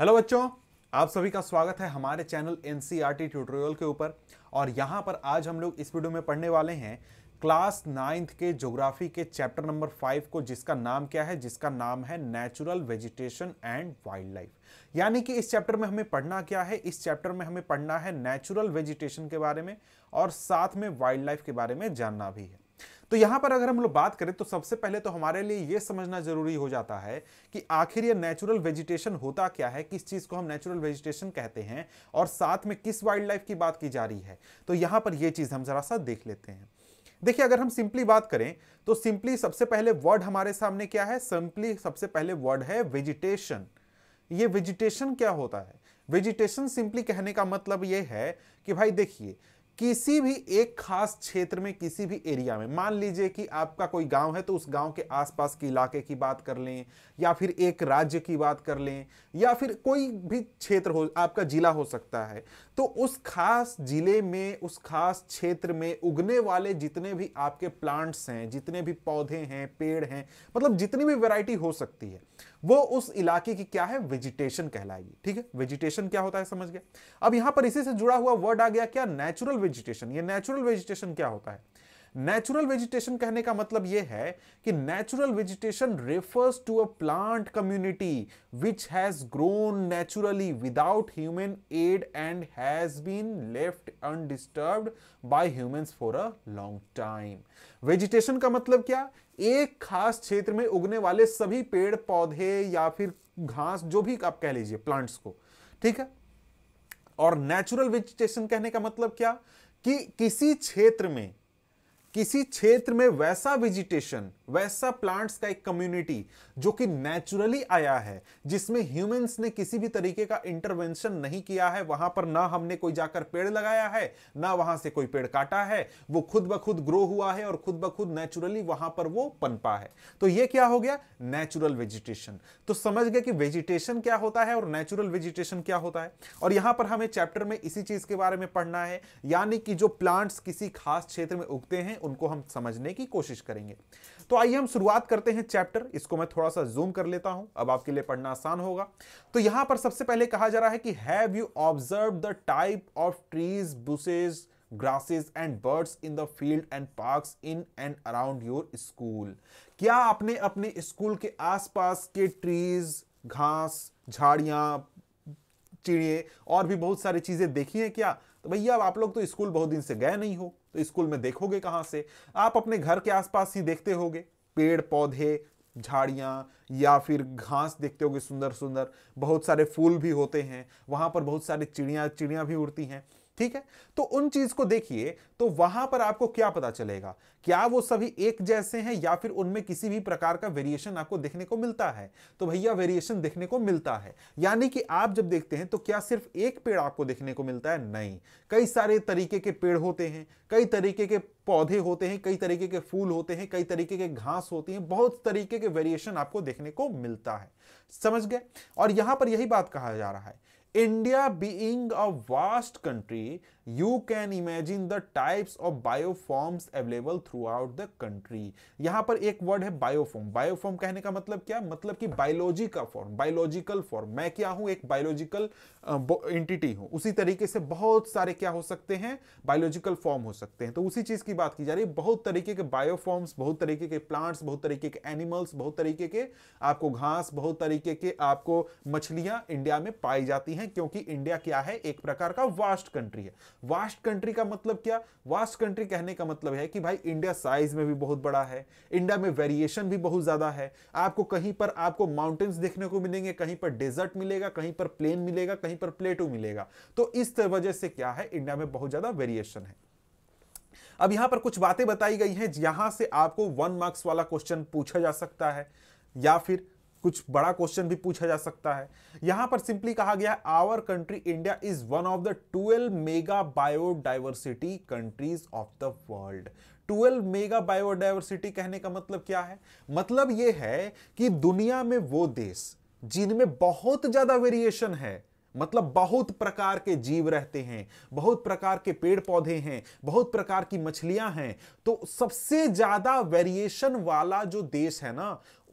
Hello बच्चों आप सभी का स्वागत है हमारे चैनल एन e ट्यूटोरियल के ऊपर और यहाँ पर आज हम लोग इस वीडियो में पढ़ने वाले हैं क्लास नाइन्थ के ज्योग्राफी के चैप्टर नंबर फाइव को जिसका नाम क्या है जिसका नाम है natural vegetation and wildlife यानी कि इस चैप्टर में हमें पढ़ना क्या है इस चैप्टर में हमें पढ़ना है नेचुरल वेजिटेशन के बारे में और साथ में वाइल्ड लाइफ के बारे में जानना भी है तो यहां पर अगर हम लोग बात करें तो सबसे पहले तो हमारे लिए यह समझना जरूरी हो जाता है कि आखिर यह नेचुरल वेजिटेशन होता क्या है किस चीज को हम नेचुरल वेजिटेशन कहते हैं और साथ में किस वाइल्ड लाइफ की बात की जा रही है तो यहां पर यह चीज हम जरा सा देख लेते हैं देखिए अगर हम सिंपली बात करें तो सिंपली सबसे पहले वर्ड हमारे सामने क्या है सिंपली सबसे पहले वर्ड है वेजिटेशन ये वेजिटेशन क्या होता है वेजिटेशन सिंपली कहने का मतलब ये है कि भाई देखिए किसी भी एक खास क्षेत्र में किसी भी एरिया में मान लीजिए कि आपका कोई गांव है तो उस गांव के आसपास के इलाके की बात कर लें या फिर एक राज्य की बात कर लें या फिर कोई भी क्षेत्र हो आपका जिला हो सकता है तो उस खास जिले में उस खास क्षेत्र में उगने वाले जितने भी आपके प्लांट्स हैं जितने भी पौधे हैं पेड़ हैं मतलब जितनी भी वैरायटी हो सकती है वो उस इलाके की क्या है वेजिटेशन कहलाएगी ठीक है वेजिटेशन क्या होता है समझ गए अब यहां पर इसी से जुड़ा हुआ वर्ड आ गया क्या नेचुरल वेजिटेशन ये नेचुरल वेजिटेशन क्या होता है नेचुरल वेजिटेशन कहने का मतलब यह है कि natural vegetation refers to a plant community which has grown naturally without human aid and has been left undisturbed by humans for a long time vegetation का मतलब क्या एक खास क्षेत्र में उगने वाले सभी पेड़ पौधे या फिर घास जो भी आप कह लीजिए प्लांट्स को ठीक है और नेचुरल वेजिटेशन कहने का मतलब क्या कि किसी क्षेत्र में किसी क्षेत्र में वैसा वेजिटेशन वैसा प्लांट्स का एक कम्युनिटी जो कि नेचुरली आया है जिसमें ह्यूमंस ने किसी भी तरीके का इंटरवेंशन नहीं किया है वहां पर ना हमने कोई जाकर पेड़ लगाया है ना वहां से कोई पेड़ काटा है वो खुद ब खुद ग्रो हुआ है और खुद ब खुद नेचुरली वहां पर वो पनपा है तो ये क्या हो गया नेचुरल वेजिटेशन तो समझ गए कि वेजिटेशन क्या होता है और नेचुरल वेजिटेशन क्या होता है और यहां पर हमें चैप्टर में इसी चीज के बारे में पढ़ना है यानी कि जो प्लांट्स किसी खास क्षेत्र में उगते हैं उनको हम समझने की कोशिश करेंगे तो आइए हम शुरुआत करते हैं चैप्टर इसको मैं थोड़ा सा जूम कर लेता हूं अब आपके लिए पढ़ना आसान होगा तो यहां पर सबसे पहले कहा जा रहा है कि have you observe the type of trees bushes grasses and birds in the field and park in and around your school क्या आपने अपने स्कूल के आसपास के ट्रीज घास झाड़ियां चिड़िए और भी बहुत सारी चीजें देखी हैं क्या तो भैया आप लोग तो स्कूल बहुत दिन से गए नहीं हो तो स्कूल में देखोगे कहाँ से आप अपने घर के आसपास ही देखते होगे पेड़ पौधे झाड़ियाँ या फिर घास देखते होगे सुंदर सुंदर बहुत सारे फूल भी होते हैं वहाँ पर बहुत सारी चिड़िया चिड़िया भी उड़ती हैं ठीक है तो उन चीज को देखिए तो वहां पर आपको क्या पता चलेगा क्या वो सभी एक जैसे हैं या फिर उनमें किसी भी प्रकार का वेरिएशन आपको देखने को मिलता है तो भैया वेरिएशन देखने को मिलता है यानी कि आप जब देखते हैं तो क्या सिर्फ एक पेड़ आपको देखने को मिलता है नहीं कई सारे तरीके के पेड़ होते हैं कई तरीके के पौधे होते हैं कई तरीके के फूल होते हैं कई तरीके के घास होती हैं बहुत तरीके के वेरिएशन आपको देखने को मिलता है समझ गए और यहां पर यही बात कहा जा रहा है India being a vast country, you can imagine the types of bioforms available throughout the country यहां पर एक वर्ड है बायोफॉर्म बायोफॉर्म कहने का मतलब क्या मतलब कि बायोलॉजी का फॉर्म बायोलॉजिकल फॉर्म मैं क्या हूं एक बायोलॉजिकल एंटिटी हूं उसी तरीके से बहुत सारे क्या हो सकते हैं बायोलॉजिकल फॉर्म हो सकते हैं तो उसी चीज की बात की जा रही है बहुत तरीके के बायोफॉर्म्स बहुत तरीके के प्लांट्स बहुत तरीके के एनिमल्स बहुत तरीके के आपको घास बहुत तरीके के आपको मछलियां इंडिया में पाई जाती हैं क्योंकि इंडिया क्या है एक प्रकार का वास्ट कंट्री है वास्ट कंट्री का मतलब क्या वास्ट कंट्री कहने का मतलब है कि भाई इंडिया साइज में भी बहुत बड़ा है इंडिया में वेरिएशन भी बहुत ज़्यादा है आपको कहीं पर आपको माउंटेन्स देखने को मिलेंगे कहीं पर डेजर्ट मिलेगा कहीं पर प्लेन मिलेगा कहीं पर प्लेटू मिलेगा तो इस वजह से क्या है इंडिया में बहुत ज़्यादा वेरिएशन है अब यहां पर कुछ बातें बताई गई हैं जहां से आपको वन मार्क्स वाला क्वेश्चन पूछा जा सकता है या फिर कुछ बड़ा क्वेश्चन भी पूछा जा सकता है यहां पर सिंपली कहा गया है our country India is one of the twelve mega biodiversity countries of the world 12 mega biodiversity कहने का मतलब क्या है मतलब यह है कि दुनिया में वो देश जिनमें बहुत ज्यादा वेरिएशन है मतलब बहुत प्रकार के जीव रहते हैं बहुत प्रकार के पेड़ पौधे हैं बहुत प्रकार की मछलियां हैं तो सबसे ज्यादा वेरिएशन वाला जो देश है ना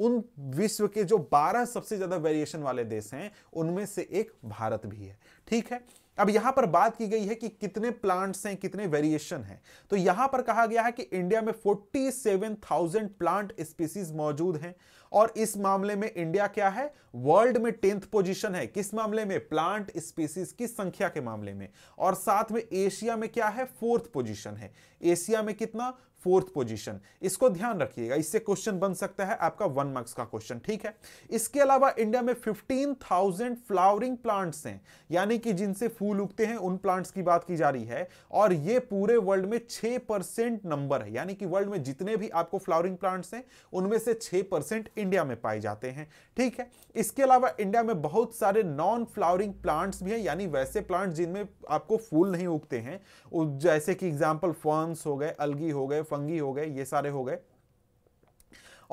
उन विश्व के जो 12 सबसे ज्यादा वेरिएशन वाले देश हैं उनमें से एक भारत भी है ठीक है अब यहां पर बात की गई है कि कितने प्लांट्स हैं कितने वेरिएशन हैं तो यहां पर कहा गया है कि इंडिया में 47,000 प्लांट स्पीसीज मौजूद हैं और इस मामले में इंडिया क्या है वर्ल्ड में टेंथ पोजीशन है किस मामले में प्लांट स्पीसीज की संख्या के मामले में और साथ में एशिया में क्या है फोर्थ पोजीशन है एशिया में कितना फोर्थ पोजीशन इसको ध्यान रखिएगा इससे क्वेश्चन बन सकता है आपका वन मार्क्स का क्वेश्चन ठीक है इसके अलावा इंडिया में फिफ्टीन थाउजेंड फ्लावरिंग प्लांट्स हैं यानी कि जिनसे फूल उगते हैं उन प्लांट्स की बात की जा रही है और ये पूरे वर्ल्ड में छह परसेंट नंबर है यानी कि वर्ल्ड में जितने भी आपको फ्लावरिंग प्लांट्स हैं उनमें से 6% इंडिया में पाए जाते हैं ठीक है इसके अलावा इंडिया में बहुत सारे नॉन फ्लावरिंग प्लांट्स भी हैं यानी वैसे प्लांट्स जिनमें आपको फूल नहीं उगते हैं जैसे कि एग्जाम्पल फर्न्स हो गए अलगी हो गए फंगी हो गए ये सारे हो गए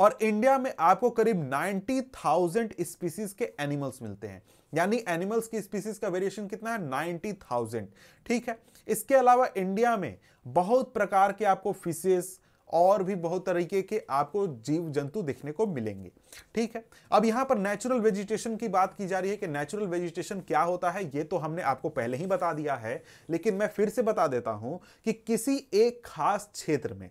और इंडिया में आपको करीब 90,000 स्पीसीज के एनिमल्स मिलते हैं यानी एनिमल्स की स्पीसीज का वेरिएशन कितना है 90,000 ठीक है इसके अलावा इंडिया में बहुत प्रकार के आपको फिशेस और भी बहुत तरीके के आपको जीव जंतु देखने को मिलेंगे ठीक है अब यहाँ पर नेचुरल वेजिटेशन की बात की जा रही है कि नेचुरल वेजिटेशन क्या होता है ये तो हमने आपको पहले ही बता दिया है लेकिन मैं फिर से बता देता हूँ कि किसी एक खास क्षेत्र में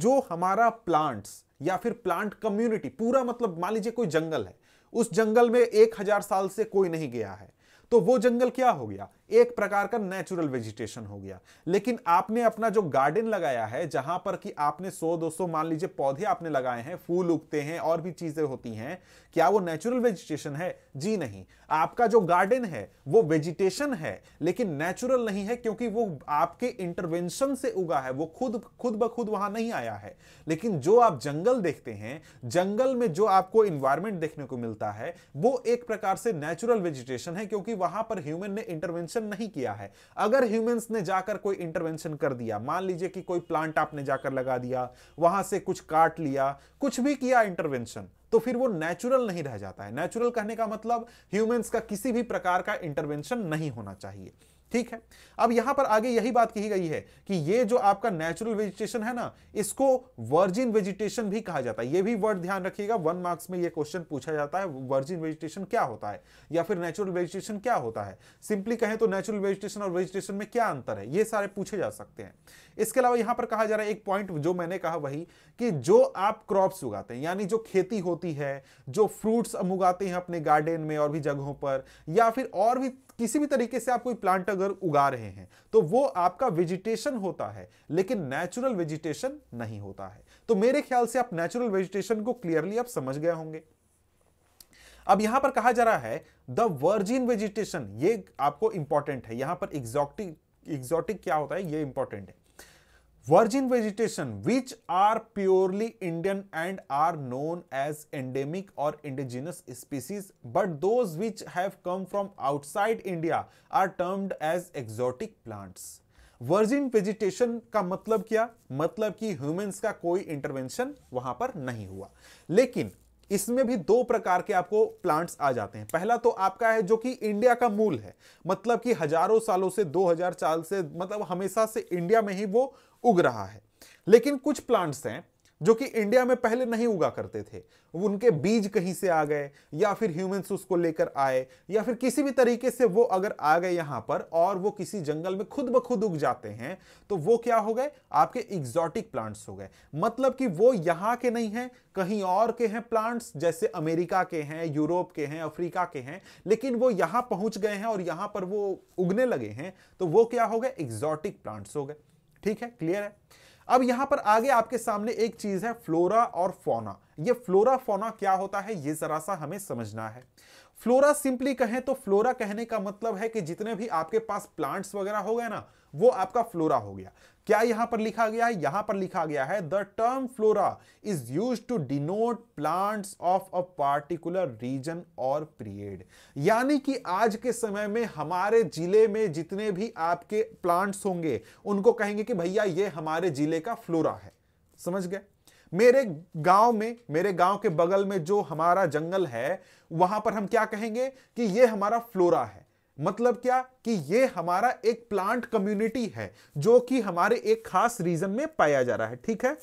जो हमारा प्लांट्स या फिर प्लांट कम्युनिटी पूरा मतलब मान लीजिए कोई जंगल है उस जंगल में एक हजार साल से कोई नहीं गया है तो वो जंगल क्या हो गया एक प्रकार का नेचुरल वेजिटेशन हो गया लेकिन आपने अपना जो गार्डन लगाया है जहां पर कि आपने 100 200 मान लीजिए पौधे आपने लगाए हैं फूल उगते हैं और भी चीजें होती हैं क्या वो नेचुरल वेजिटेशन है जी नहीं आपका जो गार्डन है वो वेजिटेशन है लेकिन नेचुरल नहीं है क्योंकि वो आपके इंटरवेंशन से उगा है वो खुद खुद ब खुद वहां नहीं आया है लेकिन जो आप जंगल देखते हैं जंगल में जो आपको इन्वायरमेंट देखने को मिलता है वो एक प्रकार से नेचुरल वेजिटेशन है क्योंकि वहां पर ह्यूमन ने इंटरवेंशन इंटरवेंशन नहीं किया है अगर ह्यूमंस ने जाकर कोई इंटरवेंशन कर दिया मान लीजिए कि कोई प्लांट आपने जाकर लगा दिया वहां से कुछ काट लिया कुछ भी किया इंटरवेंशन तो फिर वो नेचुरल नहीं रह जाता है नेचुरल कहने का मतलब ह्यूमंस का किसी भी प्रकार का इंटरवेंशन नहीं होना चाहिए ठीक है अब यहां पर आगे यही बात कही गई है कि ये जो आपका नेचुरल वेजिटेशन है ना इसको वर्जिन वेजिटेशन भी कहा जाता है ये भी वर्ड ध्यान रखिएगा वन मार्क्स में ये क्वेश्चन पूछा जाता है वर्जिन वेजिटेशन क्या होता है या फिर नेचुरल वेजिटेशन क्या होता है सिंपली कहें तो नेचुरल वेजिटेशन और वेजिटेशन में क्या अंतर है ये सारे पूछे जा सकते हैं इसके अलावा यहां पर कहा जा रहा है एक पॉइंट जो मैंने कहा वही कि जो आप क्रॉप्स उगाते हैं यानी जो खेती होती है जो फ्रूट्स हम उगाते हैं अपने गार्डन में और भी जगहों पर या फिर और भी किसी भी तरीके से आप कोई प्लांट अगर उगा रहे हैं तो वो आपका वेजिटेशन होता है लेकिन नेचुरल वेजिटेशन नहीं होता है तो मेरे ख्याल से आप नेचुरल वेजिटेशन को क्लियरली आप समझ गए होंगे अब यहां पर कहा जा रहा है द वर्जिन वेजिटेशन ये आपको इंपॉर्टेंट है यहां पर एग्जॉटिक एग्जॉटिक क्या होता है ये इंपॉर्टेंट है virgin vegetation which are purely Indian and are known as endemic or indigenous species but those which have come from outside India are termed as exotic plants virgin vegetation का मतलब क्या मतलब कि ह्यूमंस का कोई intervention वहां पर नहीं हुआ लेकिन इसमें भी दो प्रकार के आपको प्लांट्स आ जाते हैं पहला तो आपका है जो कि इंडिया का मूल है मतलब कि हजारों सालों से 2000 साल से मतलब हमेशा से इंडिया में ही वो उग रहा है लेकिन कुछ प्लांट्स हैं जो कि इंडिया में पहले नहीं उगा करते थे उनके बीज कहीं से आ गए या फिर ह्यूमन्स उसको लेकर आए या फिर किसी भी तरीके से वो अगर आ गए यहां पर और वो किसी जंगल में खुद ब खुद उग जाते हैं तो वो क्या हो गए आपके एग्जॉटिक प्लांट्स हो गए मतलब कि वो यहां के नहीं हैं कहीं और के हैं प्लांट्स जैसे अमेरिका के हैं यूरोप के हैं अफ्रीका के हैं लेकिन वो यहां पहुंच गए हैं और यहां पर वो उगने लगे हैं तो वो क्या हो गए एग्जॉटिक प्लांट्स हो गए ठीक है क्लियर है अब यहां पर आगे आपके सामने एक चीज है फ्लोरा और फोना ये फ्लोरा फोना क्या होता है ये जरा सा हमें समझना है फ्लोरा सिंपली कहें तो फ्लोरा कहने का मतलब है कि जितने भी आपके पास प्लांट्स वगैरह हो गए ना वो आपका फ्लोरा हो गया क्या यहां पर लिखा गया है यहां पर लिखा गया है the term flora is use to denote plants of a particular region or period यानी कि आज के समय में हमारे जिले में जितने भी आपके प्लांट्स होंगे उनको कहेंगे कि भैया ये हमारे जिले का फ्लोरा है समझ गए मेरे गांव में मेरे गांव के बगल में जो हमारा जंगल है वहां पर हम क्या कहेंगे कि ये हमारा फ्लोरा है मतलब क्या कि ये हमारा एक प्लांट कम्युनिटी है जो कि हमारे एक खास रीजन में पाया जा रहा है ठीक है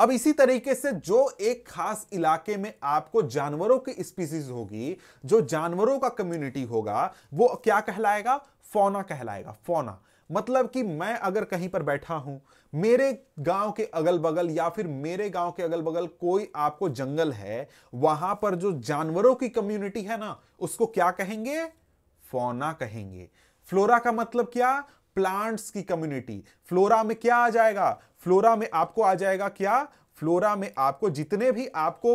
अब इसी तरीके से जो एक खास इलाके में आपको जानवरों की स्पीसीज होगी जो जानवरों का कम्युनिटी होगा वो क्या कहलाएगा फोना कहलाएगा फोना मतलब कि मैं अगर कहीं पर बैठा हूं मेरे गांव के अगल बगल या फिर मेरे गांव के अगल बगल कोई आपको जंगल है वहां पर जो जानवरों की कम्युनिटी है ना उसको क्या कहेंगे फोना कहेंगे फ्लोरा का मतलब क्या प्लांट्स की कम्युनिटी फ्लोरा में क्या आ जाएगा फ्लोरा में आपको आ जाएगा क्या फ्लोरा में आपको जितने भी आपको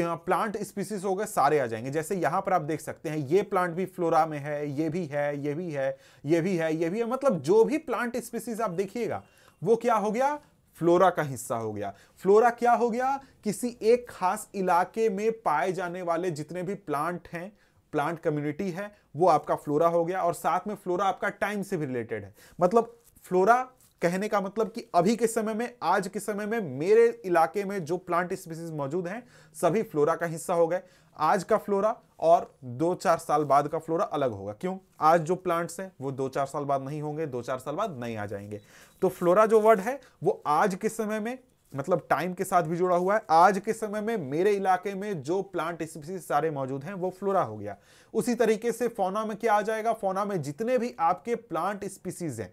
प्लांट स्पीसीज हो गए सारे आ जाएंगे जैसे यहां पर आप देख सकते हैं ये प्लांट भी फ्लोरा में है ये भी है ये भी है ये भी है ये भी है मतलब जो भी प्लांट स्पीसीज आप देखिएगा वो क्या हो गया फ्लोरा का हिस्सा हो गया फ्लोरा क्या हो गया किसी एक खास इलाके में पाए जाने वाले जितने भी प्लांट हैं प्लांट कम्युनिटी है वो आपका फ्लोरा हो गया और साथ में फ्लोरा आपका टाइम से भी रिलेटेड है मतलब फ्लोरा कहने का मतलब कि अभी के समय में आज के समय में मेरे इलाके में जो प्लांट स्पीसीज मौजूद हैं सभी फ्लोरा का हिस्सा हो गए आज का फ्लोरा और दो चार साल बाद का फ्लोरा अलग होगा क्यों आज जो प्लांट्स हैं वो दो चार साल बाद नहीं होंगे दो चार साल बाद नहीं आ जाएंगे तो फ्लोरा जो वर्ड है वो आज के समय में मतलब टाइम के साथ भी जुड़ा हुआ है आज के समय में मेरे इलाके में जो प्लांट स्पीसीज सारे मौजूद हैं वो फ्लोरा हो गया उसी तरीके से फोना में क्या आ जाएगा फोना में जितने भी आपके प्लांट स्पीसीज हैं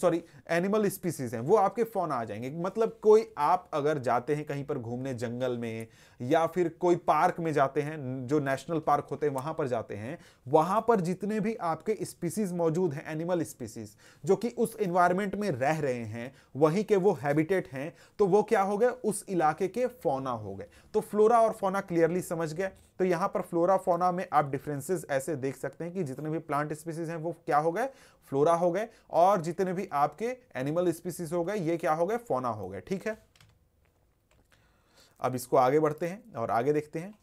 सॉरी एनिमल स्पीसीज हैं वो आपके फोन आ जाएंगे मतलब कोई आप अगर जाते हैं कहीं पर घूमने जंगल में या फिर कोई पार्क में जाते हैं जो नेशनल पार्क होते हैं वहां पर जाते हैं वहां पर जितने भी आपके स्पीसीज मौजूद हैं एनिमल स्पीसीज जो कि उस इन्वायरमेंट में रह रहे हैं वहीं के वो हैबिटेट हैं तो वो क्या हो गए उस इलाके के फोना हो गए तो फ्लोरा और फोना क्लियरली समझ गए तो यहां पर फ्लोरा फोना में आप डिफरेंसेस ऐसे देख सकते हैं कि जितने भी प्लांट स्पीसीज हैं वो क्या हो गए फ्लोरा हो गए और जितने भी आपके एनिमल स्पीसीज हो गए ये क्या हो गए फोना हो गए ठीक है अब इसको आगे बढ़ते हैं और आगे देखते हैं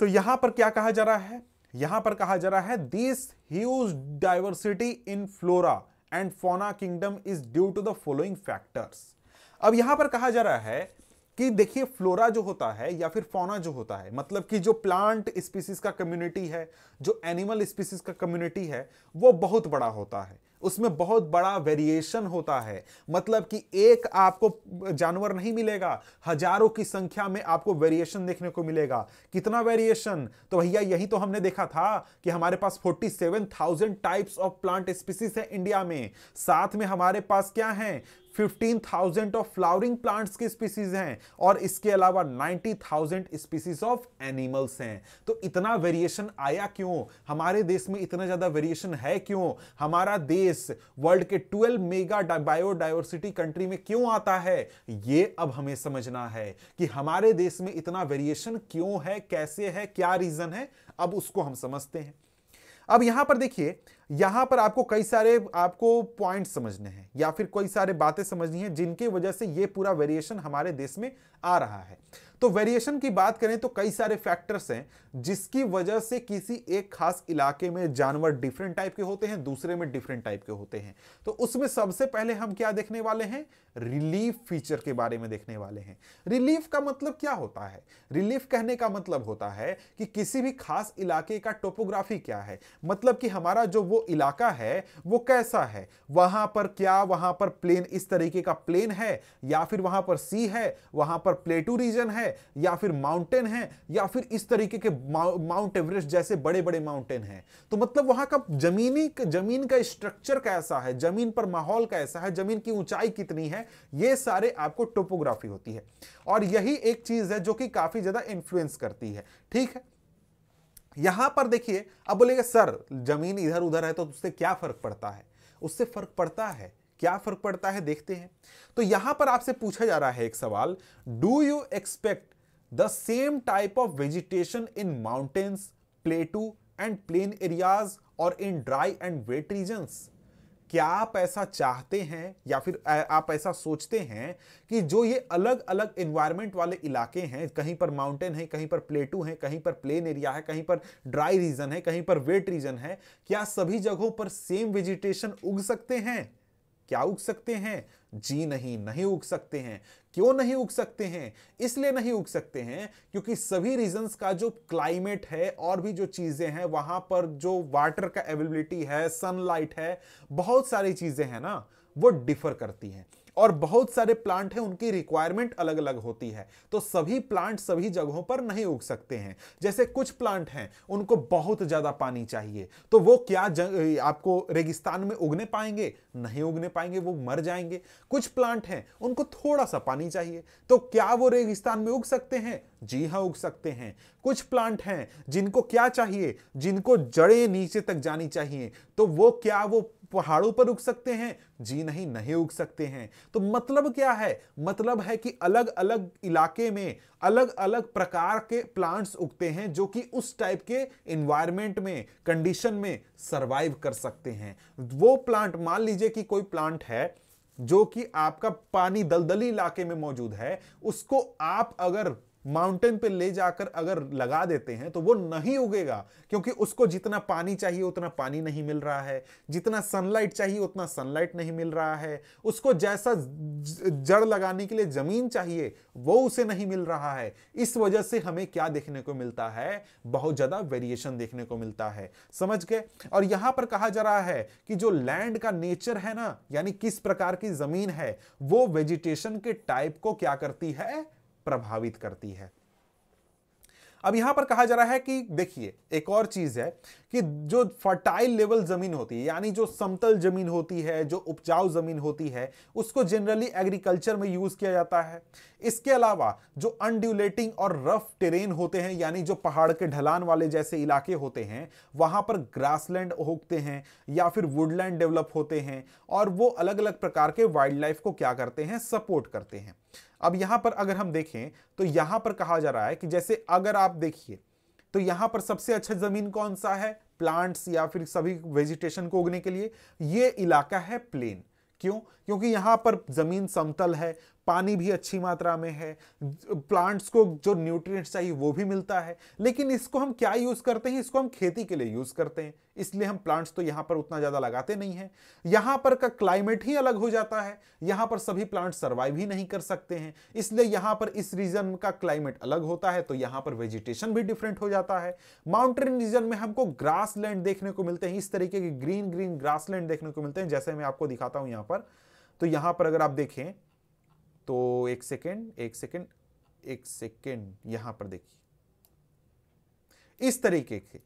तो यहां पर क्या कहा जा रहा है यहां पर कहा जा रहा है this huge diversity in flora and fauna kingdom is due to the following factors अब यहां पर कहा जा रहा है कि देखिए फ्लोरा जो होता है या फिर फोना जो होता है मतलब कि जो प्लांट स्पीसीज का कम्युनिटी है जो एनिमल स्पीसीज का कम्युनिटी है वो बहुत बड़ा होता है उसमें बहुत बड़ा वेरिएशन होता है मतलब कि एक आपको जानवर नहीं मिलेगा हजारों की संख्या में आपको वेरिएशन देखने को मिलेगा कितना वेरिएशन तो भैया यही तो हमने देखा था कि हमारे पास 47,000 टाइप्स ऑफ प्लांट स्पीसीज है इंडिया में साथ में हमारे पास क्या है 15,000 ऑफ फ्लावरिंग प्लांट्स की स्पीसीज हैं और इसके अलावा 90,000 स्पीसीज ऑफ एनिमल्स हैं तो इतना वेरिएशन आया क्यों हमारे देश में इतना ज्यादा वेरिएशन है क्यों हमारा देश वर्ल्ड के 12 मेगा बायोडाइवर्सिटी कंट्री में क्यों आता है ये अब हमें समझना है कि हमारे देश में इतना वेरिएशन क्यों है कैसे है क्या रीजन है अब उसको हम समझते हैं अब यहां पर देखिए यहां पर आपको कई सारे आपको पॉइंट समझने हैं या फिर कई सारे बातें समझनी है जिनकी वजह से ये पूरा वेरिएशन हमारे देश में आ रहा है तो वेरिएशन की बात करें तो कई सारे फैक्टर्स हैं जिसकी वजह से किसी एक खास इलाके में जानवर डिफरेंट टाइप के होते हैं दूसरे में डिफरेंट टाइप के होते हैं तो उसमें सबसे पहले हम क्या देखने वाले हैं रिलीफ फीचर के बारे में देखने वाले हैं रिलीफ का मतलब क्या होता है रिलीफ कहने का मतलब होता है कि किसी भी खास इलाके का टोपोग्राफी क्या है मतलब कि हमारा जो वो इलाका है वो कैसा है वहां पर क्या वहां पर प्लेन इस तरीके का प्लेन है या फिर वहां पर सी है वहां पर प्लेटू रीजन है है या फिर माउंटेन है या फिर इस तरीके के माउंट एवरेस्ट जैसे बड़े बड़े माउंटेन हैं तो मतलब वहां का जमीनी जमीन का स्ट्रक्चर कैसा है जमीन पर माहौल कैसा है जमीन की ऊंचाई कितनी है ये सारे आपको टोपोग्राफी होती है और यही एक चीज है जो कि काफी ज्यादा इंफ्लुएंस करती है ठीक है यहां पर देखिए अब बोलेगा सर जमीन इधर उधर है तो उससे क्या फर्क पड़ता है उससे फर्क पड़ता है क्या फर्क पड़ता है देखते हैं तो यहां पर आपसे पूछा जा रहा है एक सवाल do you expect the same type of vegetation in mountains plateau and plain areas और in dry and wet regions क्या आप ऐसा चाहते हैं या फिर आप ऐसा सोचते हैं कि जो ये अलग अलग इन्वायरमेंट वाले इलाके हैं कहीं पर माउंटेन है कहीं पर प्लेटू है कहीं पर प्लेन एरिया है कहीं पर ड्राई रीजन है कहीं पर वेट रीजन है क्या सभी जगहों पर सेम वेजिटेशन उग सकते हैं क्या उग सकते हैं जी नहीं नहीं उग सकते हैं क्यों नहीं उग सकते हैं इसलिए नहीं उग सकते हैं क्योंकि सभी रीजंस का जो क्लाइमेट है और भी जो चीज़ें हैं वहां पर जो वाटर का अवेलेबिलिटी है सनलाइट है बहुत सारी चीज़ें हैं ना वो डिफर करती हैं और बहुत सारे प्लांट हैं उनकी रिक्वायरमेंट अलग अलग होती है तो सभी प्लांट सभी जगहों पर नहीं उग सकते हैं जैसे कुछ प्लांट हैं उनको बहुत ज़्यादा पानी चाहिए तो वो क्या जग, आपको रेगिस्तान में उगने पाएंगे नहीं उगने पाएंगे वो मर जाएंगे कुछ प्लांट हैं उनको थोड़ा सा पानी चाहिए तो क्या वो रेगिस्तान में उग सकते हैं जी हाँ उग सकते हैं कुछ प्लांट हैं जिनको क्या चाहिए जिनको जड़ें नीचे तक जानी चाहिए तो वो क्या वो पहाड़ों पर उग सकते हैं जी नहीं नहीं उग सकते हैं तो मतलब क्या है मतलब है कि अलग अलग इलाके में अलग अलग प्रकार के प्लांट्स उगते हैं जो कि उस टाइप के इन्वायरमेंट में कंडीशन में सर्वाइव कर सकते हैं वो प्लांट मान लीजिए कि कोई प्लांट है जो कि आपका पानी दलदली इलाके में मौजूद है उसको आप अगर माउंटेन पे ले जाकर अगर लगा देते हैं तो वो नहीं उगेगा क्योंकि उसको जितना पानी चाहिए उतना पानी नहीं मिल रहा है जितना सनलाइट चाहिए उतना सनलाइट नहीं मिल रहा है उसको जैसा जड़ लगाने के लिए ज़मीन चाहिए वो उसे नहीं मिल रहा है इस वजह से हमें क्या देखने को मिलता है बहुत ज़्यादा वेरिएशन देखने को मिलता है समझ गए और यहां पर कहा जा रहा है कि जो लैंड का नेचर है ना यानी किस प्रकार की ज़मीन है वो वेजिटेशन के टाइप को क्या करती है प्रभावित करती है अब यहां पर कहा जा रहा है कि देखिए एक और चीज है कि जो फर्टाइल लेवल जमीन होती है यानी जो समतल जमीन होती है जो उपजाऊ जमीन होती है उसको जनरली एग्रीकल्चर में यूज किया जाता है इसके अलावा जो अनड्यूलेटिंग और रफ टेरेन होते हैं यानी जो पहाड़ के ढलान वाले जैसे इलाके होते हैं वहां पर ग्रासलैंड उगते हैं या फिर वुडलैंड डेवलप होते हैं और वो अलग अलग प्रकार के वाइल्ड लाइफ को क्या करते हैं सपोर्ट करते हैं अब यहां पर अगर हम देखें तो यहां पर कहा जा रहा है कि जैसे अगर आप देखिए तो यहां पर सबसे अच्छा जमीन कौन सा है प्लांट्स या फिर सभी वेजिटेशन को उगने के लिए यह इलाका है प्लेन क्यों क्योंकि यहां पर जमीन समतल है पानी भी अच्छी मात्रा में है प्लांट्स को जो न्यूट्रिएंट्स चाहिए वो भी मिलता है लेकिन इसको हम क्या यूज़ करते हैं इसको हम खेती के लिए यूज़ करते हैं इसलिए हम प्लांट्स तो यहाँ पर उतना ज़्यादा लगाते नहीं हैं यहाँ पर का क्लाइमेट ही अलग हो जाता है यहाँ पर सभी प्लांट सर्वाइव ही नहीं कर सकते हैं इसलिए यहाँ पर इस रीजन का क्लाइमेट अलग होता है तो यहाँ पर वेजिटेशन भी डिफरेंट हो जाता है माउंटेन रीजन में हमको ग्रास लैंड देखने को मिलते हैं इस तरीके के ग्रीन ग्रीन ग्रास लैंड देखने को मिलते हैं जैसे मैं आपको दिखाता हूँ यहाँ पर तो यहाँ पर अगर आप देखें तो एक सेकेंड एक सेकेंड एक सेकेंड यहां पर देखिए इस तरीके के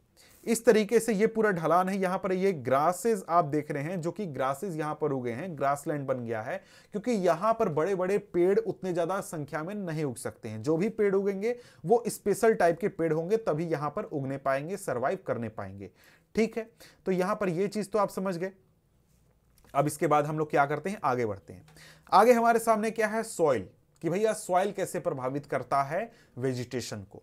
इस तरीके से ये पूरा ढलान है यहां पर ये ग्रासेस आप देख रहे हैं जो कि ग्रासेस यहां पर उगे हैं ग्रासलैंड बन गया है क्योंकि यहां पर बड़े बड़े पेड़ उतने ज़्यादा संख्या में नहीं उग सकते हैं जो भी पेड़ उगेंगे वो स्पेशल टाइप के पेड़ होंगे तभी यहां पर उगने पाएंगे सर्वाइव करने पाएंगे ठीक है तो यहां पर यह चीज़ तो आप समझ गए अब इसके बाद हम लोग क्या करते हैं आगे बढ़ते हैं आगे हमारे सामने क्या है सॉइल कि भैया सॉइल कैसे प्रभावित करता है वेजिटेशन को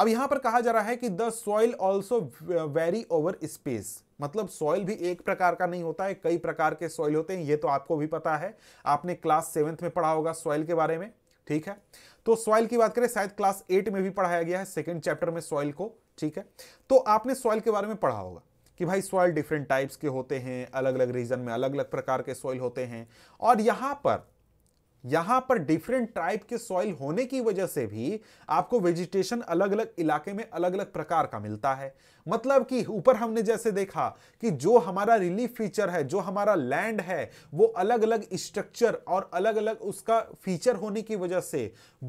अब यहां पर कहा जा रहा है कि the soil also very over space मतलब सॉइल भी एक प्रकार का नहीं होता है कई प्रकार के सॉइल होते हैं ये तो आपको भी पता है आपने क्लास सेवेंथ में पढ़ा होगा सॉइल के बारे में ठीक है तो सॉइल की बात करें शायद क्लास एट में भी पढ़ाया गया है सेकेंड चैप्टर में सॉइल को ठीक है तो आपने सॉइल के बारे में पढ़ा होगा कि भाई सॉइल डिफरेंट टाइप्स के होते हैं अलग अलग रीजन में अलग अलग प्रकार के सॉइल होते हैं और यहाँ पर यहां पर डिफरेंट टाइप के सॉइल होने की वजह से भी आपको वेजिटेशन अलग अलग इलाके में अलग अलग प्रकार का मिलता है मतलब कि ऊपर हमने जैसे देखा कि जो हमारा रिलीफ फीचर है जो हमारा लैंड है वो अलग अलग स्ट्रक्चर और अलग अलग उसका फीचर होने की वजह से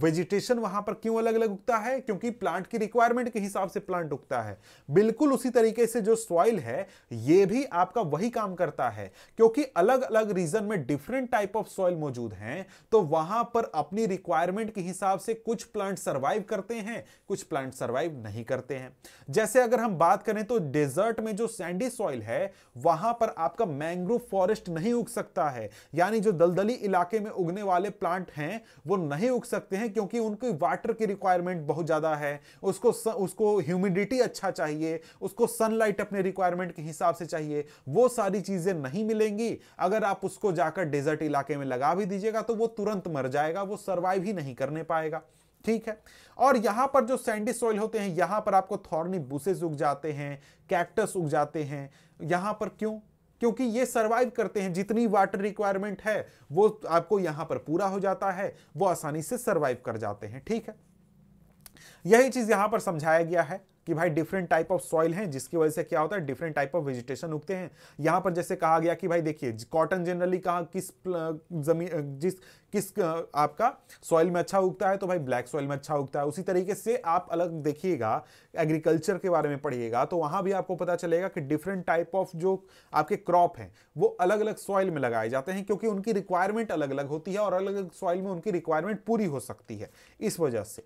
वेजिटेशन वहां पर क्यों अलग अलग उगता है क्योंकि प्लांट की रिक्वायरमेंट के हिसाब से प्लांट उगता है बिल्कुल उसी तरीके से जो सॉइल है ये भी आपका वही काम करता है क्योंकि अलग अलग रीजन में डिफरेंट टाइप ऑफ सॉइल मौजूद हैं तो वहां पर अपनी रिक्वायरमेंट के हिसाब से कुछ प्लांट सर्वाइव करते हैं कुछ प्लांट सर्वाइव नहीं करते हैं जैसे अगर हम बात करें तो डेजर्ट में जो सैंडी सॉइल है वहां पर आपका मैंग्रोव फॉरेस्ट नहीं उग सकता है यानी जो दलदली इलाके में उगने वाले प्लांट हैं वो नहीं उग सकते हैं क्योंकि उनकी वाटर की रिक्वायरमेंट बहुत ज़्यादा है उसको स, उसको ह्यूमिडिटी अच्छा चाहिए उसको सनलाइट अपने रिक्वायरमेंट के हिसाब से चाहिए वो सारी चीज़ें नहीं मिलेंगी अगर आप उसको जाकर डेजर्ट इलाके में लगा भी दीजिएगा तो वो तुरंत मर जाएगा वो सर्वाइव ही नहीं करने पाएगा ठीक है और यहां पर जो सैंडी सॉइल होते हैं यहां पर आपको थॉर्नी बुसेस उग जाते हैं कैक्टस उग जाते हैं यहां पर क्यों क्योंकि ये सर्वाइव करते हैं जितनी वाटर रिक्वायरमेंट है वो आपको यहां पर पूरा हो जाता है वो आसानी से सर्वाइव कर जाते हैं ठीक है यही चीज़ यहां पर समझाया गया है कि भाई डिफरेंट टाइप ऑफ सॉइल हैं जिसकी वजह से क्या होता है डिफरेंट टाइप ऑफ वेजिटेशन उगते हैं यहां पर जैसे कहा गया कि भाई देखिए कॉटन जनरली कहा किस जमीन जिस किस आपका सॉइल में अच्छा उगता है तो भाई ब्लैक सॉइल में अच्छा उगता है उसी तरीके से आप अलग देखिएगा एग्रीकल्चर के बारे में पढ़िएगा तो वहां भी आपको पता चलेगा कि डिफरेंट टाइप ऑफ जो आपके क्रॉप हैं वो अलग अलग सॉइल में लगाए जाते हैं क्योंकि उनकी रिक्वायरमेंट अलग अलग होती है और अलग अलग सॉइल में उनकी रिक्वायरमेंट पूरी हो सकती है इस वजह से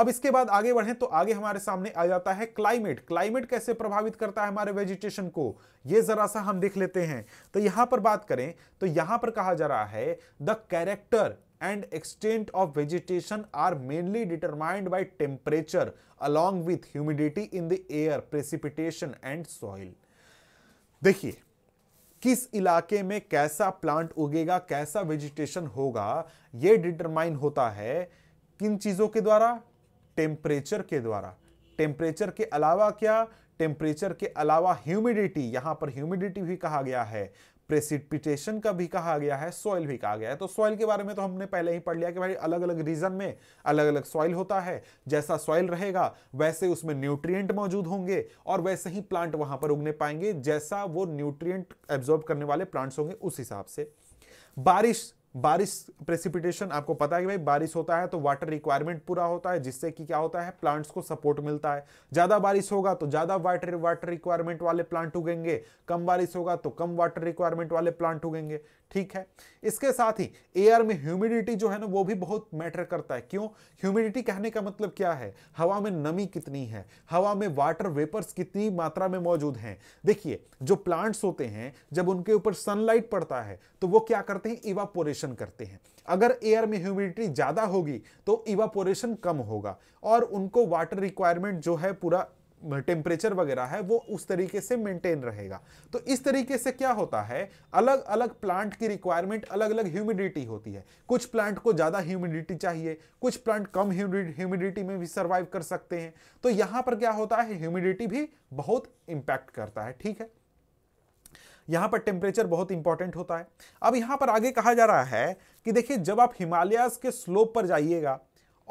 अब इसके बाद आगे बढ़ें तो आगे हमारे सामने आ जाता है क्लाइमेट क्लाइमेट कैसे प्रभावित करता है हमारे वेजिटेशन को ये जरा सा हम देख लेते हैं तो यहां पर बात करें तो यहां पर कहा जा रहा है the character and extent of vegetation are mainly determined by temperature along with humidity in the air, precipitation and soil. देखिए किस इलाके में कैसा प्लांट उगेगा कैसा वेजिटेशन होगा ये डिटरमाइन होता है किन चीज़ों के द्वारा टेम्परेचर के द्वारा टेम्परेचर के अलावा क्या टेम्परेचर के अलावा ह्यूमिडिटी यहाँ पर ह्यूमिडिटी भी कहा गया है प्रेसिपिटेशन का भी कहा गया है सॉइल भी कहा गया है तो सॉइल के बारे में तो हमने पहले ही पढ़ लिया कि भाई अलग अलग रीजन में अलग अलग सॉइल होता है जैसा सॉइल रहेगा वैसे उसमें न्यूट्रिएंट मौजूद होंगे और वैसे ही प्लांट वहां पर उगने पाएंगे जैसा वो न्यूट्रिएंट एब्जॉर्ब करने वाले प्लांट्स होंगे उस हिसाब से बारिश बारिश प्रेसिपिटेशन आपको पता है कि भाई बारिश होता है तो वाटर रिक्वायरमेंट पूरा होता है जिससे कि क्या होता है प्लांट्स को सपोर्ट मिलता है ज़्यादा बारिश होगा तो ज़्यादा वाटर वाटर रिक्वायरमेंट वाले प्लांट उगेंगे कम बारिश होगा तो कम वाटर रिक्वायरमेंट वाले प्लांट उगेंगे ठीक है इसके साथ ही एयर में ह्यूमिडिटी जो है ना वो भी बहुत मैटर करता है क्यों ह्यूमिडिटी कहने का मतलब क्या है हवा में नमी कितनी है हवा में वाटर वेपर्स कितनी मात्रा में मौजूद हैं देखिए जो प्लांट्स होते हैं जब उनके ऊपर सनलाइट पड़ता है तो वो क्या करते हैं इवापोरेशन करते हैं अगर एयर में ह्यूमिडिटी ज़्यादा होगी तो इवापोरेशन कम होगा और उनको वाटर रिक्वायरमेंट जो है पूरा टेम्परेचर वगैरह है वो उस तरीके से मेंटेन रहेगा तो इस तरीके से क्या होता है अलग अलग प्लांट की रिक्वायरमेंट अलग अलग ह्यूमिडिटी होती है कुछ प्लांट को ज़्यादा ह्यूमिडिटी चाहिए कुछ प्लांट कम ह्यूमिडिटी में भी सर्वाइव कर सकते हैं तो यहाँ पर क्या होता है ह्यूमिडिटी भी बहुत इम्पैक्ट करता है ठीक है यहां पर टेम्परेचर बहुत इंपॉर्टेंट होता है अब यहां पर आगे कहा जा रहा है कि देखिए जब आप हिमालयाज के स्लोप पर जाइएगा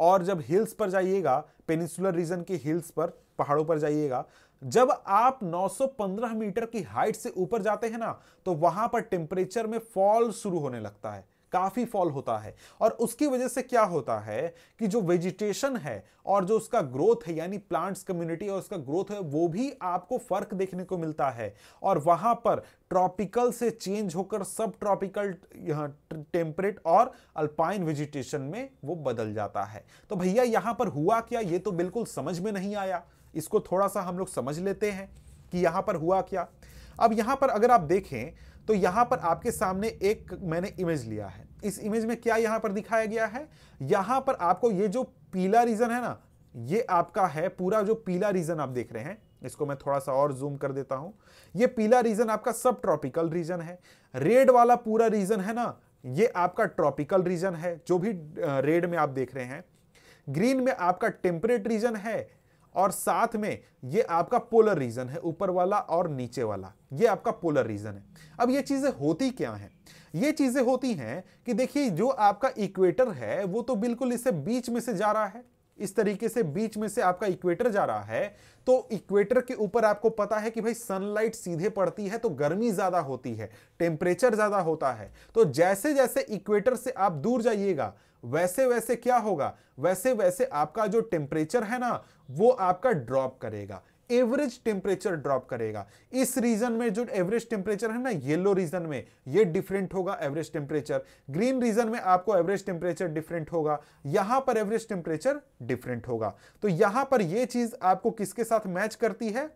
और जब हिल्स पर जाइएगा पेनिसुलर रीजन के हिल्स पर पहाड़ों पर जाइएगा जब आप 915 मीटर की हाइट से ऊपर जाते हैं ना तो वहां पर टेम्परेचर में फॉल शुरू होने लगता है काफ़ी फॉल होता है और उसकी वजह से क्या होता है कि जो वेजिटेशन है और जो उसका ग्रोथ है यानी प्लांट्स कम्युनिटी और उसका ग्रोथ है वो भी आपको फर्क देखने को मिलता है और वहां पर ट्रॉपिकल से चेंज होकर सब ट्रॉपिकल टेम्परेट और अल्पाइन वेजिटेशन में वो बदल जाता है तो भैया यहां पर हुआ क्या ये तो बिल्कुल समझ में नहीं आया इसको थोड़ा सा हम लोग समझ लेते हैं कि यहाँ पर हुआ क्या अब यहाँ पर अगर आप देखें तो यहाँ पर आपके सामने एक मैंने इमेज लिया है इस इमेज में क्या यहाँ पर दिखाया गया है यहाँ पर आपको ये जो पीला रीजन है ना ये आपका है पूरा जो पीला रीजन आप देख रहे हैं इसको मैं थोड़ा सा और जूम कर देता हूं ये पीला रीजन आपका सब ट्रॉपिकल रीजन है रेड वाला पूरा रीजन है ना ये आपका ट्रॉपिकल रीजन है जो भी रेड में आप देख रहे हैं ग्रीन में आपका टेम्परेट रीजन है और साथ में ये आपका पोलर रीजन है ऊपर वाला और नीचे वाला ये आपका पोलर रीजन है अब ये चीजें होती क्या हैं ये चीजें होती हैं कि देखिए जो आपका इक्वेटर है वो तो बिल्कुल इसे बीच में से जा रहा है इस तरीके से बीच में से आपका इक्वेटर जा रहा है तो इक्वेटर के ऊपर आपको पता है कि भाई सनलाइट सीधे पड़ती है तो गर्मी ज़्यादा होती है टेम्परेचर ज़्यादा होता है तो जैसे जैसे इक्वेटर से आप दूर जाइएगा वैसे वैसे क्या होगा वैसे वैसे आपका जो टेम्परेचर है ना वो आपका ड्रॉप करेगा एवरेज टेम्परेचर ड्रॉप करेगा इस रीजन में जो एवरेज टेम्परेचर है ना येलो रीजन में ये डिफरेंट होगा एवरेज टेम्परेचर ग्रीन रीजन में आपको एवरेज टेम्परेचर डिफरेंट होगा यहां पर एवरेज टेम्परेचर डिफरेंट होगा तो यहां पर यह चीज आपको किसके साथ मैच करती है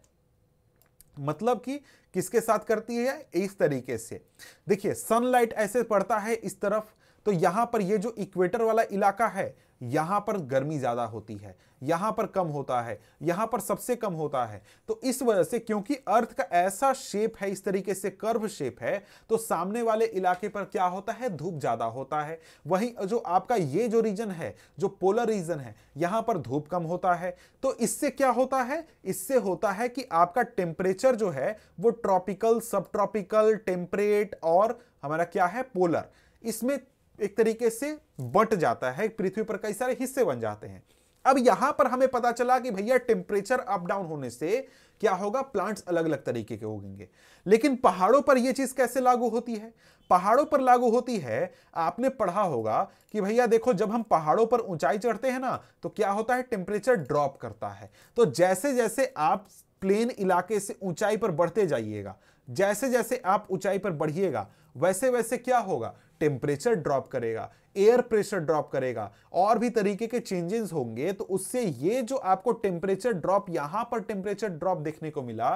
मतलब कि किसके साथ करती है इस तरीके से देखिए सनलाइट ऐसे पड़ता है इस तरफ तो यहां पर ये जो इक्वेटर वाला इलाका है यहां पर गर्मी ज्यादा होती है यहां पर कम होता है यहां पर सबसे कम होता है तो इस वजह से क्योंकि अर्थ का ऐसा शेप है इस तरीके से कर्व शेप है तो सामने वाले इलाके पर क्या होता है धूप ज्यादा होता है वहीं जो आपका ये जो रीजन है जो पोलर रीजन है यहां पर धूप कम होता है तो इससे क्या होता है इससे होता है कि आपका टेम्परेचर जो है वो ट्रॉपिकल सब ट्रॉपिकल और हमारा क्या है पोलर इसमें एक तरीके से बट जाता है पृथ्वी पर कई सारे हिस्से बन जाते हैं अब यहां पर हमें पता चला कि भैया टेम्परेचर अप डाउन होने से क्या होगा प्लांट्स अलग अलग तरीके के होंगे लेकिन पहाड़ों पर यह चीज कैसे लागू होती है पहाड़ों पर लागू होती है आपने पढ़ा होगा कि भैया देखो जब हम पहाड़ों पर ऊंचाई चढ़ते हैं ना तो क्या होता है टेम्परेचर ड्रॉप करता है तो जैसे जैसे आप प्लेन इलाके से ऊंचाई पर बढ़ते जाइएगा जैसे जैसे आप ऊंचाई पर बढ़िएगा वैसे वैसे क्या होगा टेम्परेचर ड्रॉप करेगा एयर प्रेशर ड्रॉप करेगा और भी तरीके के चेंजेस होंगे तो उससे ये जो आपको टेम्परेचर ड्रॉप यहां पर टेम्परेचर ड्रॉप देखने को मिला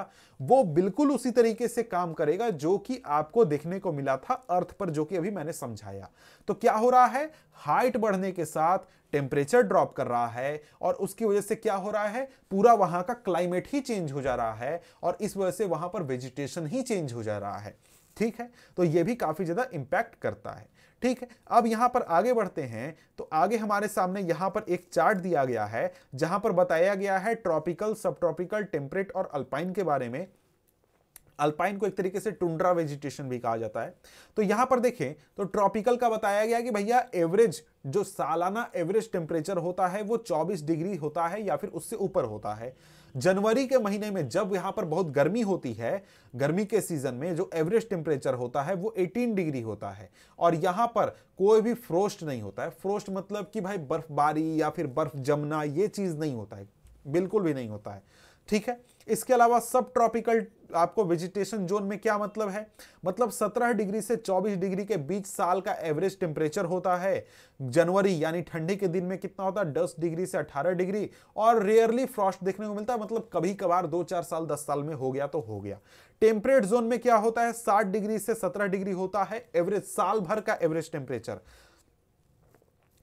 वो बिल्कुल उसी तरीके से काम करेगा जो कि आपको देखने को मिला था अर्थ पर जो कि अभी मैंने समझाया तो क्या हो रहा है हाइट बढ़ने के साथ टेम्परेचर ड्रॉप कर रहा है और उसकी वजह से क्या हो रहा है पूरा वहां का क्लाइमेट ही चेंज हो जा रहा है और इस वजह से वहां पर वेजिटेशन ही चेंज हो जा रहा है ठीक है तो ये भी काफ़ी ज़्यादा इंपैक्ट करता है ठीक है अब यहां पर आगे बढ़ते हैं तो आगे हमारे सामने यहां पर एक चार्ट दिया गया है जहां पर बताया गया है ट्रॉपिकल सब ट्रॉपिकल टेम्परेट और अल्पाइन के बारे में अल्पाइन को एक तरीके से टुंड्रा वेजिटेशन भी कहा जाता है तो यहां पर देखें तो ट्रॉपिकल का बताया गया कि भैया एवरेज जो सालाना एवरेज टेम्परेचर होता है वो 24 डिग्री होता है या फिर उससे ऊपर होता है जनवरी के महीने में जब यहां पर बहुत गर्मी होती है गर्मी के सीजन में जो एवरेज टेम्परेचर होता है वो 18 डिग्री होता है और यहां पर कोई भी फ्रोस्ट नहीं होता है फ्रोस्ट मतलब कि भाई बर्फबारी या फिर बर्फ जमना ये चीज नहीं होता है बिल्कुल भी नहीं होता है ठीक है इसके अलावा सब ट्रॉपिकल आपको वेजिटेशन जोन में क्या मतलब है मतलब 17 डिग्री से 24 डिग्री के बीच साल का एवरेज टेम्परेचर होता है जनवरी यानी ठंडी के दिन में कितना होता है 10 डिग्री से 18 डिग्री और रेयरली फ्रॉस्ट देखने को मिलता है मतलब कभी कभार दो चार साल दस साल में हो गया तो हो गया टेम्परेट जोन में क्या होता है साठ डिग्री से सत्रह डिग्री होता है एवरेज साल भर का एवरेज टेम्परेचर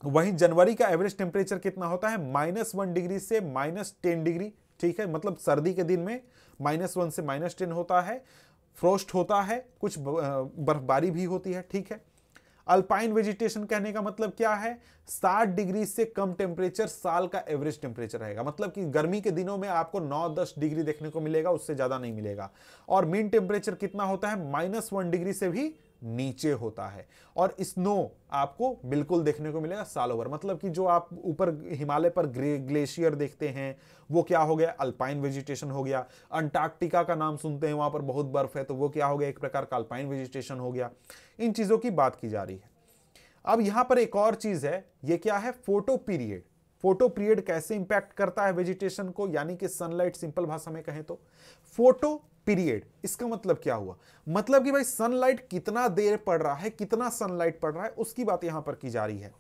वहीं जनवरी का एवरेज टेम्परेचर कितना होता है माइनस वन डिग्री से माइनस टेन डिग्री ठीक है मतलब सर्दी के दिन में माइनस वन से माइनस टेन होता है फ्रोस्ट होता है कुछ बर्फबारी भी होती है ठीक है अल्पाइन वेजिटेशन कहने का मतलब क्या है 60 डिग्री से कम टेम्परेचर साल का एवरेज टेम्परेचर रहेगा मतलब कि गर्मी के दिनों में आपको 9-10 डिग्री देखने को मिलेगा उससे ज़्यादा नहीं मिलेगा और मीन टेम्परेचर कितना होता है माइनस वन डिग्री से भी नीचे होता है और स्नो आपको बिल्कुल देखने को मिलेगा साल ओवर मतलब कि जो आप ऊपर हिमालय पर ग्रे ग्लेशियर देखते हैं वो क्या हो गया अल्पाइन वेजिटेशन हो गया अंटार्कटिका का नाम सुनते हैं वहां पर बहुत बर्फ है तो वो क्या हो गया एक प्रकार का अल्पाइन वेजिटेशन हो गया इन चीज़ों की बात की जा रही है अब यहां पर एक और चीज़ है ये क्या है फोटो पीरियड फोटो पीरियड कैसे इंपैक्ट करता है वेजिटेशन को यानी कि सनलाइट सिंपल भाषा में कहें तो फोटो पीरियड इसका मतलब क्या हुआ मतलब कि भाई सनलाइट कितना देर पड़ रहा है कितना सनलाइट पड़ रहा है उसकी बात यहां पर की जा रही है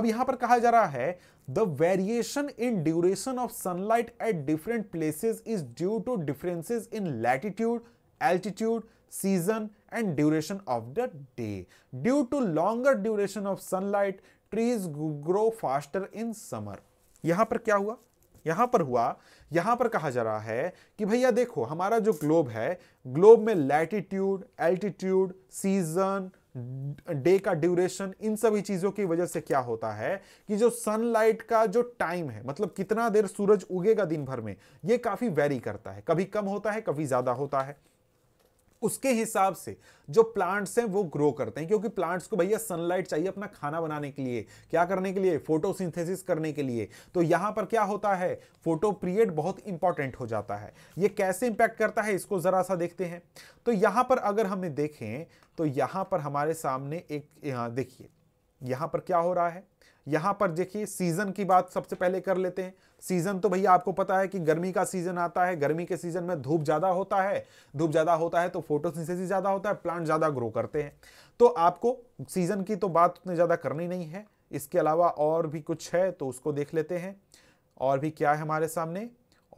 अब यहां पर कहा जा रहा है the variation in duration of sunlight at different places is due to differences in latitude altitude season and duration of the day due to longer duration of sunlight trees grow faster in summer यहां पर क्या हुआ यहाँ पर हुआ यहाँ पर कहा जा रहा है कि भैया देखो हमारा जो ग्लोब है ग्लोब में लैटिट्यूड एल्टीट्यूड सीजन डे का ड्यूरेशन इन सभी चीज़ों की वजह से क्या होता है कि जो सनलाइट का जो टाइम है मतलब कितना देर सूरज उगेगा दिन भर में ये काफ़ी वेरी करता है कभी कम होता है कभी ज़्यादा होता है उसके हिसाब से जो प्लांट्स हैं वो ग्रो करते हैं क्योंकि प्लांट्स को भैया सनलाइट चाहिए अपना खाना बनाने के लिए क्या करने के लिए फोटोसिंथेसिस करने के लिए तो यहां पर क्या होता है फोटो पीरियड बहुत इंपॉर्टेंट हो जाता है ये कैसे इंपैक्ट करता है इसको जरा सा देखते हैं तो यहां पर अगर हम देखें तो यहां पर हमारे सामने एक देखिए यहां पर क्या हो रहा है यहां पर देखिए सीजन की बात सबसे पहले कर लेते हैं सीजन तो भैया आपको पता है कि गर्मी का सीजन आता है गर्मी के सीजन में धूप ज्यादा होता है धूप ज्यादा होता है तो फोटोसिंथेसिस ज्यादा होता है प्लांट ज्यादा ग्रो करते हैं तो आपको सीजन की तो बात उतनी ज्यादा करनी नहीं है इसके अलावा और भी कुछ है तो उसको देख लेते हैं और भी क्या है हमारे सामने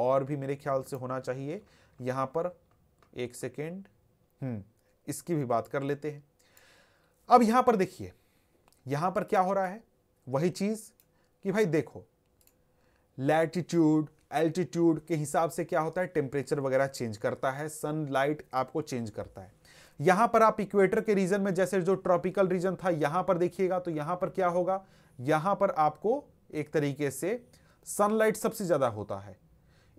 और भी मेरे ख्याल से होना चाहिए यहाँ पर एक सेकेंड हम्म, इसकी भी बात कर लेते हैं अब यहाँ पर देखिए यहाँ पर क्या हो रहा है वही चीज़ कि भाई देखो लैटिट्यूड एल्टीट्यूड के हिसाब से क्या होता है टेम्परेचर वगैरह चेंज करता है सनलाइट आपको चेंज करता है यहां पर आप इक्वेटर के रीजन में जैसे जो ट्रॉपिकल रीजन था यहां पर देखिएगा तो यहां पर क्या होगा यहां पर आपको एक तरीके से सनलाइट सबसे ज्यादा होता है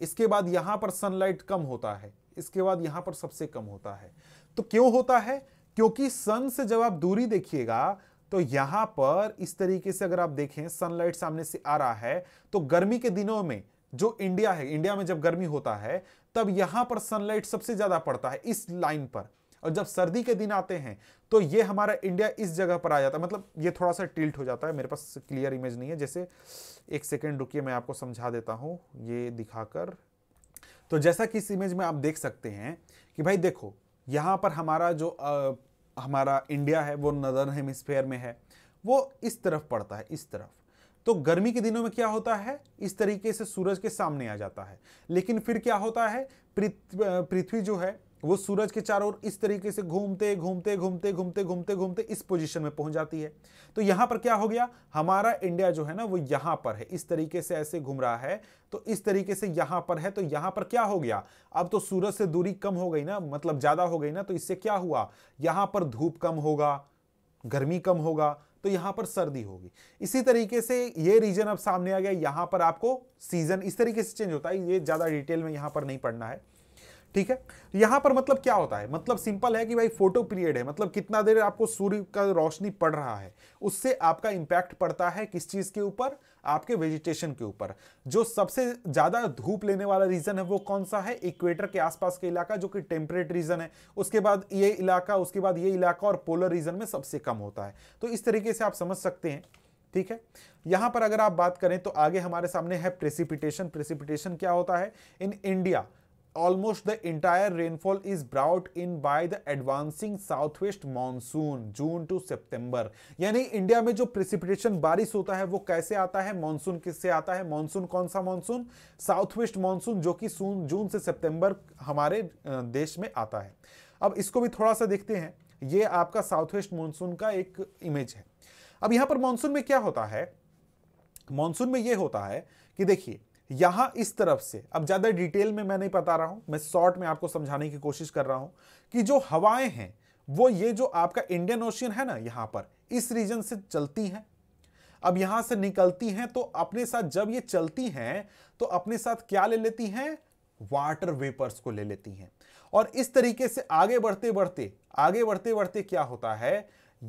इसके बाद यहां पर सनलाइट कम होता है इसके बाद यहां पर सबसे कम होता है तो क्यों होता है क्योंकि सन से जब आप दूरी देखिएगा तो यहां पर इस तरीके से अगर आप देखें सनलाइट सामने से आ रहा है तो गर्मी के दिनों में जो इंडिया है इंडिया में जब गर्मी होता है तब यहां पर सनलाइट सबसे ज्यादा पड़ता है इस लाइन पर और जब सर्दी के दिन आते हैं तो ये हमारा इंडिया इस जगह पर आ जाता है मतलब ये थोड़ा सा टिल्ट हो जाता है मेरे पास क्लियर इमेज नहीं है जैसे एक सेकेंड रुकिए मैं आपको समझा देता हूं ये दिखाकर तो जैसा कि इस इमेज में आप देख सकते हैं कि भाई देखो यहां पर हमारा जो हमारा इंडिया है वो नदर हेमिस्फेयर में है वो इस तरफ पड़ता है इस तरफ तो गर्मी के दिनों में क्या होता है इस तरीके से सूरज के सामने आ जाता है लेकिन फिर क्या होता है पृथ्वी जो है वो सूरज के चारों ओर इस तरीके से घूमते घूमते घूमते घूमते घूमते घूमते इस पोजीशन में पहुंच जाती है तो यहां पर क्या हो गया हमारा इंडिया जो है ना वो यहां पर है इस तरीके से ऐसे घूम रहा है तो इस तरीके से यहां पर है तो यहां पर क्या हो गया अब तो सूरज से दूरी कम हो गई ना मतलब ज्यादा हो गई ना तो इससे क्या हुआ यहां पर धूप कम होगा गर्मी कम होगा तो यहां पर सर्दी होगी इसी तरीके से ये रीजन अब सामने आ गया यहां पर आपको सीजन इस तरीके से चेंज होता है ये ज्यादा डिटेल में यहां पर नहीं पढ़ना है ठीक है तो यहाँ पर मतलब क्या होता है मतलब सिंपल है कि भाई फोटो पीरियड है मतलब कितना देर आपको सूर्य का रोशनी पड़ रहा है उससे आपका इंपैक्ट पड़ता है किस चीज़ के ऊपर आपके वेजिटेशन के ऊपर जो सबसे ज़्यादा धूप लेने वाला रीजन है वो कौन सा है इक्वेटर के आसपास के इलाका जो कि टेम्परेट रीजन है उसके बाद ये इलाका उसके बाद ये इलाका और पोलर रीजन में सबसे कम होता है तो इस तरीके से आप समझ सकते हैं ठीक है यहां पर अगर आप बात करें तो आगे हमारे सामने है प्रेसिपिटेशन प्रेसिपिटेशन क्या होता है in India almost the entire rainfall is brought in by the advancing southwest monsoon June to September यानी इंडिया में जो प्रिसिपिटेशन बारिश होता है वो कैसे आता है मानसून किससे आता है मानसून कौन सा मानसून साउथ वेस्ट मानसून जो कि जून से सितंबर हमारे देश में आता है अब इसको भी थोड़ा सा देखते हैं ये आपका साउथ वेस्ट मानसून का एक इमेज है अब यहां पर मानसून में क्या होता है मानसून में यह होता है कि देखिए यहां इस तरफ से अब ज्यादा डिटेल में मैं नहीं बता रहा हूं मैं शॉर्ट में आपको समझाने की कोशिश कर रहा हूं कि जो हवाएं हैं वो ये जो आपका इंडियन ओशियन है ना यहां पर इस रीजन से चलती हैं अब यहां से निकलती हैं तो अपने साथ जब ये चलती हैं तो अपने साथ क्या ले लेती हैं वाटर वेपर्स को ले लेती हैं और इस तरीके से आगे बढ़ते बढ़ते आगे बढ़ते बढ़ते क्या होता है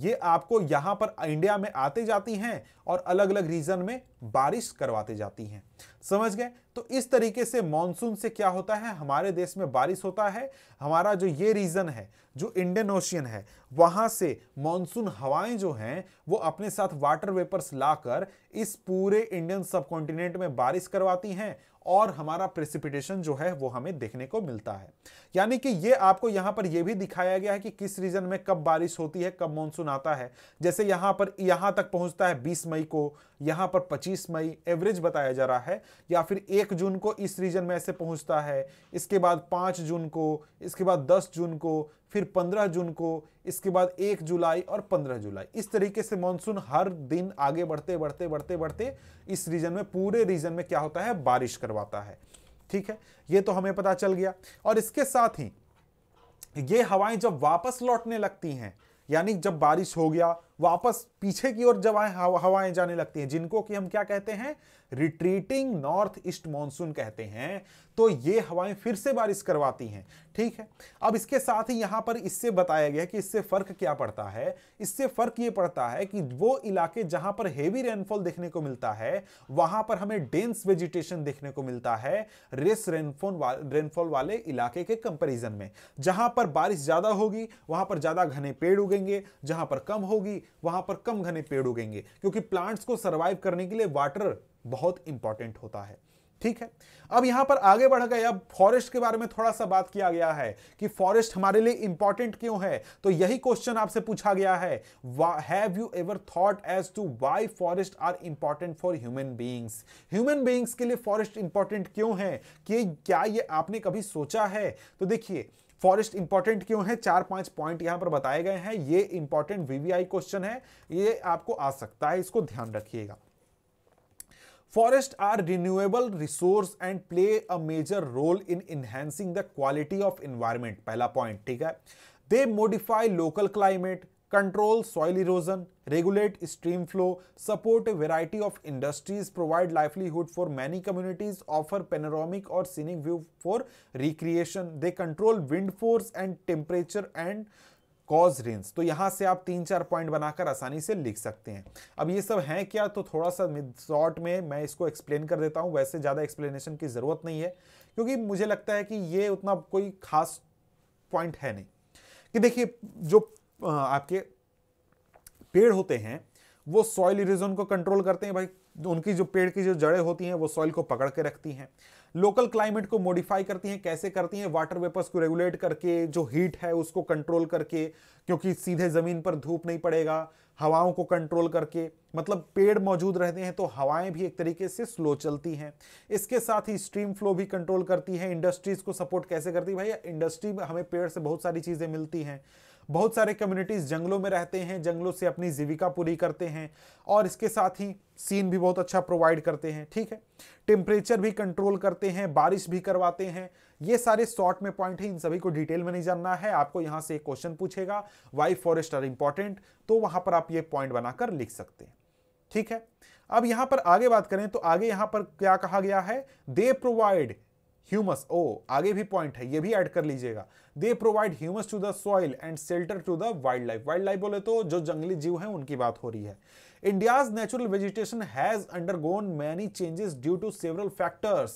ये आपको यहां पर इंडिया में आते जाती हैं और अलग अलग रीजन में बारिश करवाते जाती हैं समझ गए तो इस तरीके से मॉनसून से क्या होता है हमारे देश में बारिश होता है हमारा जो ये रीजन है जो इंडियन ओशियन है वहां से मॉनसून हवाएं जो हैं वो अपने साथ वाटर वेपर्स लाकर इस पूरे इंडियन सब में बारिश करवाती हैं और हमारा प्रेसिपिटेशन जो है वो हमें देखने को मिलता है यानी कि ये आपको यहाँ पर यह भी दिखाया गया है कि किस रीजन में कब बारिश होती है कब मानसून आता है जैसे यहाँ पर यहाँ तक पहुँचता है बीस मई को यहाँ पर 25 मई एवरेज बताया जा रहा है या फिर एक जून को इस रीजन में ऐसे पहुँचता है इसके बाद पाँच जून को इसके बाद दस जून को फिर पंद्रह जून को इसके बाद एक जुलाई और पंद्रह जुलाई इस तरीके से मानसून हर दिन आगे बढ़ते बढ़ते बढ़ते बढ़ते इस रीजन में पूरे रीजन में क्या होता है बारिश करवाता है ठीक है ये तो हमें पता चल गया और इसके साथ ही ये हवाएं जब वापस लौटने लगती हैं यानी जब बारिश हो गया वापस पीछे की ओर जब हवाएं जाने लगती हैं जिनको कि हम क्या कहते हैं रिट्रीटिंग नॉर्थ ईस्ट मानसून कहते हैं तो ये हवाएं फिर से बारिश करवाती हैं ठीक है अब इसके साथ ही यहां पर इससे बताया गया कि इससे फ़र्क क्या पड़ता है इससे फ़र्क ये पड़ता है कि वो इलाके जहां पर हेवी रेनफॉल देखने को मिलता है वहां पर हमें डेंस वेजिटेशन देखने को मिलता है रेस रेनफॉल वा, रेनफॉल वाले इलाके के कंपेरिजन में जहां पर बारिश ज़्यादा होगी वहां पर ज़्यादा घने पेड़ उगेंगे जहां पर कम होगी वहां पर कम घने पेड़ उगेंगे क्योंकि प्लांट्स को सर्वाइव करने के लिए वाटर बहुत इंपॉर्टेंट होता है ठीक है अब यहां पर आगे बढ़ गए अब फॉरेस्ट के बारे में थोड़ा सा बात किया गया है कि फॉरेस्ट हमारे लिए इंपॉर्टेंट क्यों है तो यही क्वेश्चन आपसे पूछा गया है have you ever thought as to why forest are important for human beings human beings के लिए फॉरेस्ट इंपॉर्टेंट क्यों है कि क्या ये आपने कभी सोचा है तो देखिए फॉरेस्ट इंपॉर्टेंट क्यों है चार पांच पॉइंट यहां पर बताए गए हैं ये इंपॉर्टेंट वीवीआई क्वेश्चन है ये आपको आ सकता है इसको ध्यान रखिएगा forest are renewable resource and play a major role in enhancing the quality of environment पहला पॉइंट ठीक है they modify local climate control soil erosion, regulate stream flow, support a variety of industries, provide livelihood for many communities, offer panoramic or scenic view for recreation. They control wind force and temperature and cause range तो यहाँ से आप तीन चार point बनाकर आसानी से लिख सकते हैं अब ये सब हैं क्या तो थोड़ा सा शॉर्ट में मैं इसको एक्सप्लेन कर देता हूँ वैसे ज़्यादा एक्सप्लेनेशन की ज़रूरत नहीं है क्योंकि मुझे लगता है कि ये उतना कोई खास पॉइंट है नहीं कि देखिए जो आपके पेड़ होते हैं वो सॉइल इरोजन को कंट्रोल करते हैं भाई उनकी जो पेड़ की जो जड़ें होती हैं वो सॉइल को पकड़ के रखती हैं लोकल क्लाइमेट को मॉडिफाई करती हैं कैसे करती हैं वाटर वेपर्स को रेगुलेट करके जो हीट है उसको कंट्रोल करके क्योंकि सीधे ज़मीन पर धूप नहीं पड़ेगा हवाओं को कंट्रोल करके मतलब पेड़ मौजूद रहते हैं तो हवाएं भी एक तरीके से स्लो चलती हैं इसके साथ ही स्ट्रीम फ्लो भी कंट्रोल करती है इंडस्ट्रीज़ को सपोर्ट कैसे करती है भाई इंडस्ट्री में हमें पेड़ से बहुत सारी चीज़ें मिलती हैं बहुत सारे कम्युनिटीज़ जंगलों में रहते हैं जंगलों से अपनी जीविका पूरी करते हैं और इसके साथ ही सीन भी बहुत अच्छा प्रोवाइड करते हैं ठीक है टेम्परेचर भी कंट्रोल करते हैं बारिश भी करवाते हैं ये सारे शॉर्ट में पॉइंट है इन सभी को डिटेल में नहीं जानना है आपको यहाँ से एक क्वेश्चन पूछेगा वाई फॉरेस्ट आर इंपॉर्टेंट तो वहां पर आप ये पॉइंट बनाकर लिख सकते हैं ठीक है अब यहां पर आगे बात करें तो आगे यहां पर क्या कहा गया है दे प्रोवाइड ह्यूमस ओ आगे भी पॉइंट है ये भी ऐड कर लीजिएगा they provide humus to the soil and shelter to the wildlife wildlife बोले तो जो जंगली जीव है उनकी बात हो रही है India's natural vegetation has undergone many changes due to several factors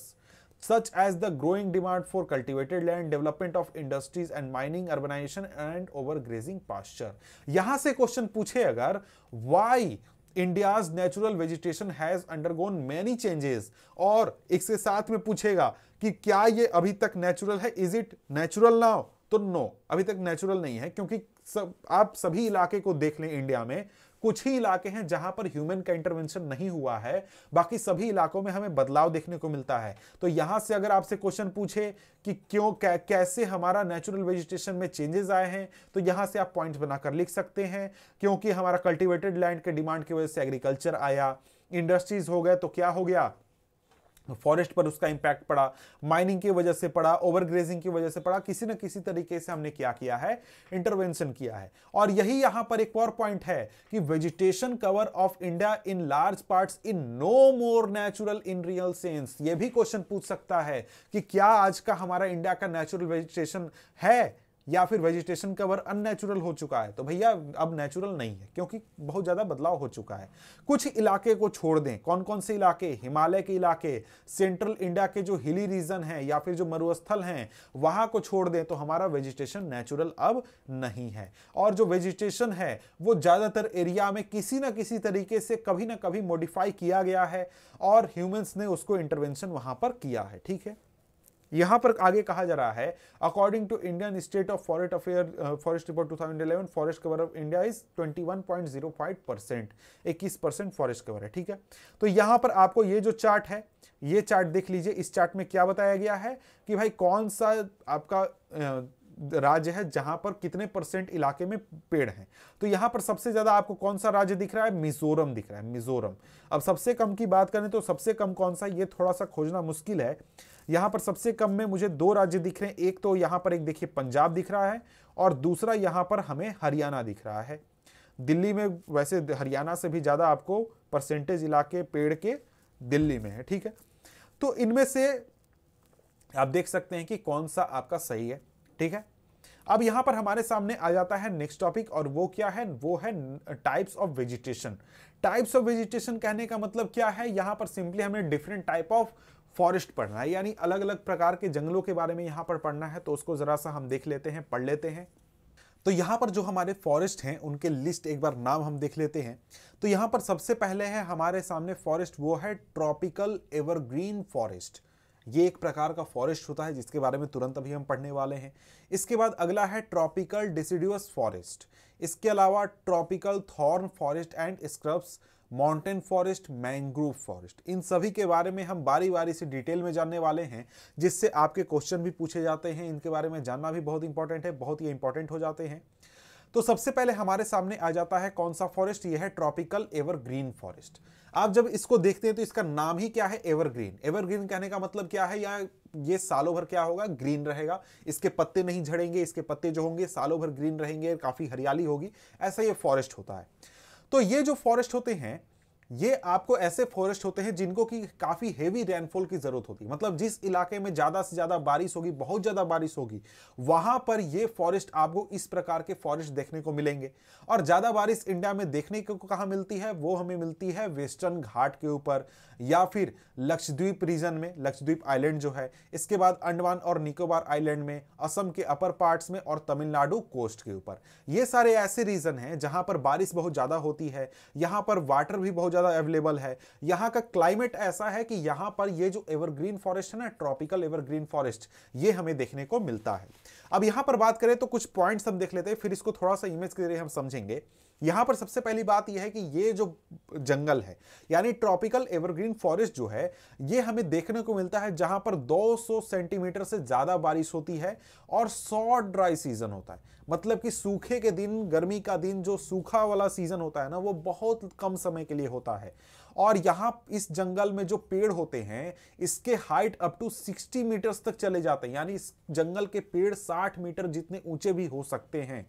such as the growing demand for cultivated land development of industries and mining urbanization and over grazing pasture यहां से क्वेश्चन पूछे अगर why India's natural vegetation has undergone many changes और इसके साथ में पूछेगा कि क्या ये अभी तक नेचुरल है इज इट नेचुरल नाउ तो नो अभी तक नेचुरल नहीं है क्योंकि सब आप सभी इलाके को देख लें इंडिया में कुछ ही इलाके हैं जहां पर ह्यूमन का इंटरवेंशन नहीं हुआ है बाकी सभी इलाकों में हमें बदलाव देखने को मिलता है तो यहां से अगर आपसे क्वेश्चन पूछे कि क्यों कै, कैसे हमारा नेचुरल वेजिटेशन में चेंजेस आए हैं तो यहां से आप पॉइंट बनाकर लिख सकते हैं क्योंकि हमारा कल्टिवेटेड लैंड के डिमांड की वजह से एग्रीकल्चर आया इंडस्ट्रीज हो गए तो क्या हो गया फॉरेस्ट पर उसका इंपैक्ट पड़ा माइनिंग की वजह से पड़ा ओवरग्रेजिंग की वजह से पड़ा किसी न किसी तरीके से हमने क्या किया है इंटरवेंशन किया है और यही यहां पर एक और पॉइंट है कि vegetation cover of India in large parts in no more natural in real sense ये भी क्वेश्चन पूछ सकता है कि क्या आज का हमारा इंडिया का नेचुरल वेजिटेशन है या फिर वेजिटेशन कवर अननेचुरल हो चुका है तो भैया अब नेचुरल नहीं है क्योंकि बहुत ज़्यादा बदलाव हो चुका है कुछ इलाके को छोड़ दें कौन कौन से इलाके हिमालय के इलाके सेंट्रल इंडिया के जो हिली रीजन हैं या फिर जो मरुस्थल हैं वहाँ को छोड़ दें तो हमारा वेजिटेशन नेचुरल अब नहीं है और जो वेजिटेशन है वो ज़्यादातर एरिया में किसी ना किसी तरीके से कभी ना कभी मॉडिफाई किया गया है और ह्यूमन्स ने उसको इंटरवेंशन वहाँ पर किया है ठीक है यहां पर आगे कहा जा रहा है according to Indian state of forest affair forest report 2011 forest cover of India is 21.05 percent इक्कीस परसेंट फॉरेस्ट कवर है ठीक है तो यहां पर आपको ये जो चार्ट है ये चार्ट देख लीजिए इस चार्ट में क्या बताया गया है कि भाई कौन सा आपका uh, राज्य है जहां पर कितने परसेंट इलाके में पेड़ हैं तो यहां पर सबसे ज्यादा आपको कौन सा राज्य दिख रहा है मिजोरम दिख रहा है मिजोरम अब सबसे कम की बात करें तो सबसे कम कौन सा ये थोड़ा सा खोजना मुश्किल है यहाँ पर सबसे कम में मुझे दो राज्य दिख रहे हैं एक तो यहाँ पर एक देखिए पंजाब दिख रहा है और दूसरा यहाँ पर हमें हरियाणा दिख रहा है दिल्ली में वैसे हरियाणा से भी ज़्यादा आपको परसेंटेज इलाके पेड़ के दिल्ली में है ठीक है तो इनमें से आप देख सकते हैं कि कौन सा आपका सही है ठीक है अब यहां पर हमारे सामने आ जाता है नेक्स्ट टॉपिक और वो क्या है वो है types of vegetation types of vegetation कहने का मतलब क्या है यहां पर सिंपली हमें डिफरेंट टाइप ऑफ फॉरेस्ट पढ़ना है यानी अलग अलग प्रकार के जंगलों के बारे में यहाँ पर पढ़ना है तो उसको ज़रा सा हम देख लेते हैं पढ़ लेते हैं तो यहाँ पर जो हमारे फॉरेस्ट हैं उनके लिस्ट एक बार नाम हम देख लेते हैं तो यहाँ पर सबसे पहले है हमारे सामने फॉरेस्ट वो है ट्रॉपिकल एवरग्रीन फॉरेस्ट ये एक प्रकार का फॉरेस्ट होता है जिसके बारे में तुरंत अभी हम पढ़ने वाले हैं इसके बाद अगला है ट्रॉपिकल डिसिड्यूस फॉरेस्ट इसके अलावा tropical thorn forest and scrubs mountain forest mangrove forest इन सभी के बारे में हम बारी बारी से डिटेल में जानने वाले हैं जिससे आपके क्वेश्चन भी पूछे जाते हैं इनके बारे में जानना भी बहुत इंपॉर्टेंट है बहुत ही इंपॉर्टेंट हो जाते हैं तो सबसे पहले हमारे सामने आ जाता है कौन सा फॉरेस्ट यह है ट्रॉपिकल एवरग्रीन फॉरेस्ट आप जब इसको देखते हैं तो इसका नाम ही क्या है एवरग्रीन एवरग्रीन कहने का मतलब क्या है या ये सालों भर क्या होगा ग्रीन रहेगा इसके पत्ते नहीं झड़ेंगे इसके पत्ते जो होंगे सालों भर ग्रीन रहेंगे काफ़ी हरियाली होगी ऐसा ये फॉरेस्ट होता है तो ये जो फॉरेस्ट होते हैं ये आपको ऐसे फॉरेस्ट होते हैं जिनको कि काफ़ी हेवी रेनफॉल की ज़रूरत होती है मतलब जिस इलाके में ज़्यादा से ज़्यादा बारिश होगी बहुत ज़्यादा बारिश होगी वहां पर ये फॉरेस्ट आपको इस प्रकार के फॉरेस्ट देखने को मिलेंगे और ज़्यादा बारिश इंडिया में देखने को कहाँ मिलती है वो हमें मिलती है वेस्टर्न घाट के ऊपर या फिर लक्षद्वीप रीजन में लक्षद्वीप आइलैंड जो है इसके बाद अंडमान और निकोबार आइलैंड में असम के अपर पार्ट्स में और तमिलनाडु कोस्ट के ऊपर ये सारे ऐसे रीजन हैं जहां पर बारिश बहुत ज़्यादा होती है यहां पर वाटर भी बहुत ज़्यादा अवेलेबल है यहाँ का क्लाइमेट ऐसा है कि यहाँ पर ये जो एवरग्रीन फॉरेस्ट है ना ट्रॉपिकल एवरग्रीन फॉरेस्ट ये हमें देखने को मिलता है अब यहाँ पर बात करें तो कुछ पॉइंट्स हम देख लेते हैं फिर इसको थोड़ा सा इमेज के जरिए हम समझेंगे यहां पर सबसे पहली बात यह है कि ये जो जंगल है यानी ट्रॉपिकल एवरग्रीन फॉरेस्ट जो है ये हमें देखने को मिलता है जहां पर 200 सेंटीमीटर से ज्यादा बारिश होती है और शॉर्ट ड्राई सीजन होता है मतलब कि सूखे के दिन गर्मी का दिन जो सूखा वाला सीजन होता है ना वो बहुत कम समय के लिए होता है और यहाँ इस जंगल में जो पेड़ होते हैं इसके हाइट अप टू 60 मीटर्स तक चले जाते हैं यानी इस जंगल के पेड़ 60 मीटर जितने ऊंचे भी हो सकते हैं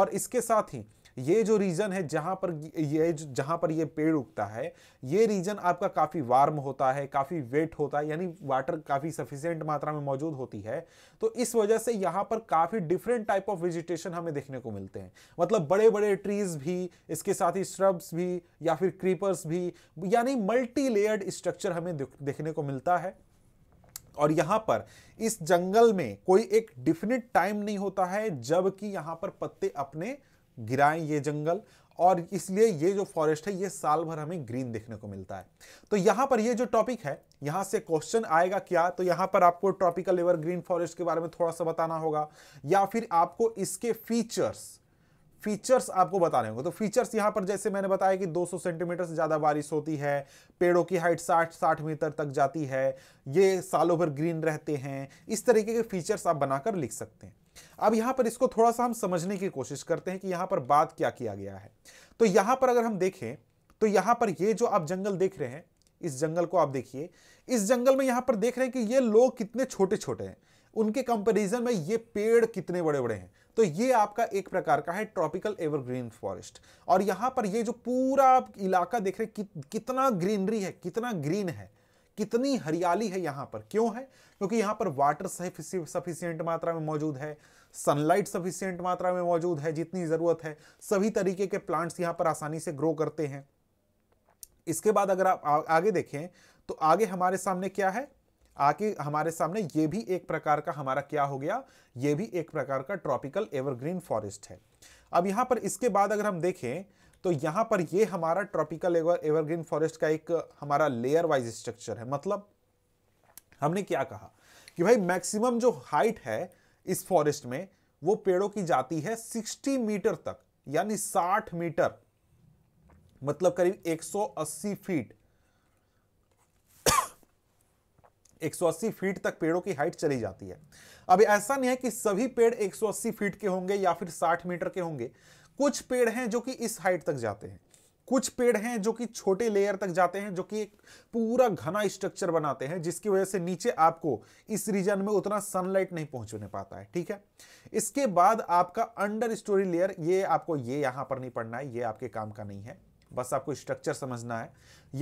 और इसके साथ ही ये जो रीजन है जहां पर ये जहां पर ये पेड़ उगता है ये रीजन आपका काफी वार्म होता है काफी वेट होता है यानी वाटर काफी सफिशियंट मात्रा में मौजूद होती है तो इस वजह से यहां पर काफी डिफरेंट टाइप ऑफ वेजिटेशन हमें देखने को मिलते हैं मतलब बड़े बड़े ट्रीज भी इसके साथ ही श्रब्स भी या फिर क्रीपर्स भी यानी मल्टी लेयर्ड स्ट्रक्चर हमें देखने को मिलता है और यहाँ पर इस जंगल में कोई एक डिफिनिट टाइम नहीं होता है जबकि यहां पर पत्ते अपने गिराएं ये जंगल और इसलिए ये जो फॉरेस्ट है ये साल भर हमें ग्रीन देखने को मिलता है तो यहाँ पर ये जो टॉपिक है यहाँ से क्वेश्चन आएगा क्या तो यहाँ पर आपको ट्रॉपिकल एवर ग्रीन फॉरेस्ट के बारे में थोड़ा सा बताना होगा या फिर आपको इसके फीचर्स फीचर्स आपको बताने होंगे तो फीचर्स यहाँ पर जैसे मैंने बताया कि 200 सेंटीमीटर से ज़्यादा बारिश होती है पेड़ों की हाइट 60 60 मीटर तक जाती है ये सालों भर ग्रीन रहते हैं इस तरीके के फीचर्स आप बनाकर लिख सकते हैं अब यहां पर इसको थोड़ा सा हम समझने की कोशिश करते हैं कि यहां पर बात क्या किया गया है तो यहां पर अगर हम देखें तो यहां पर ये जो आप जंगल देख रहे हैं इस जंगल को आप देखिए इस जंगल में यहां पर देख रहे हैं कि ये लोग कितने छोटे छोटे हैं उनके कंपैरिजन में ये पेड़ कितने बड़े बड़े हैं तो ये आपका एक प्रकार का है ट्रॉपिकल एवरग्रीन फॉरेस्ट और यहां पर ये जो पूरा इलाका देख रहे कि, कितना ग्रीनरी है कितना ग्रीन है कितनी हरियाली है यहां पर क्यों है क्योंकि यहां पर वाटर सफिशियंट मात्रा में मौजूद है सनलाइट सफिशियंट मात्रा में मौजूद है जितनी ज़रूरत है सभी तरीके के प्लांट्स यहां पर आसानी से ग्रो करते हैं इसके बाद अगर आप आगे देखें तो आगे हमारे सामने क्या है आगे हमारे सामने ये भी एक प्रकार का हमारा क्या हो गया ये भी एक प्रकार का ट्रॉपिकल एवरग्रीन फॉरेस्ट है अब यहां पर इसके बाद अगर हम देखें तो यहां पर ये हमारा ट्रॉपिकल एवर एवरग्रीन फॉरेस्ट का एक हमारा लेयर वाइज स्ट्रक्चर है मतलब हमने क्या कहा कि भाई मैक्सिमम जो हाइट है इस फॉरेस्ट में वो पेड़ों की जाती है 60 मीटर तक यानी 60 मीटर मतलब करीब 180 फीट 180 फीट तक पेड़ों की हाइट चली जाती है अब ऐसा नहीं है कि सभी पेड़ 180 फीट के होंगे या फिर 60 मीटर के होंगे कुछ पेड़ हैं जो कि इस हाइट तक जाते हैं कुछ पेड़ हैं जो कि छोटे लेयर तक जाते हैं जो कि एक पूरा घना स्ट्रक्चर बनाते हैं जिसकी वजह से नीचे आपको इस रीजन में उतना सनलाइट नहीं पहुंचने पाता है ठीक है इसके बाद आपका अंडर स्टोरी लेयर ये आपको ये यहां पर नहीं पढ़ना है ये आपके काम का नहीं है बस आपको स्ट्रक्चर समझना है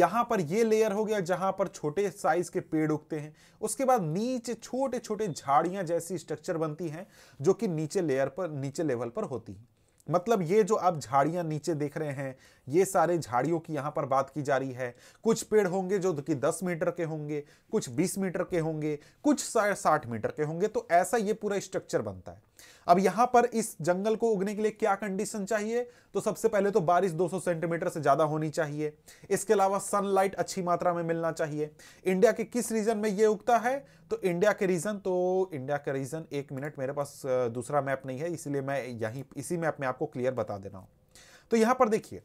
यहां पर ये लेयर हो गया जहां पर छोटे साइज के पेड़ उगते हैं उसके बाद नीचे छोटे छोटे झाड़ियां जैसी स्ट्रक्चर बनती हैं जो कि नीचे लेयर पर नीचे लेवल पर होती हैं मतलब ये जो आप झाड़ियां नीचे देख रहे हैं ये सारे झाड़ियों की यहां पर बात की जा रही है कुछ पेड़ होंगे जो कि 10 मीटर के होंगे कुछ 20 मीटर के होंगे कुछ साठ मीटर के होंगे तो ऐसा ये पूरा स्ट्रक्चर बनता है अब यहां पर इस जंगल को उगने के लिए क्या कंडीशन चाहिए तो सबसे पहले तो बारिश 200 सेंटीमीटर से ज्यादा होनी चाहिए इसके अलावा सनलाइट अच्छी मात्रा में मिलना चाहिए इंडिया के किस रीजन में ये उगता है तो इंडिया के रीजन तो इंडिया का रीजन एक मिनट मेरे पास दूसरा मैप नहीं है इसलिए मैं यहीं इसी मैप में आपको क्लियर बता देना हूं तो यहां पर देखिए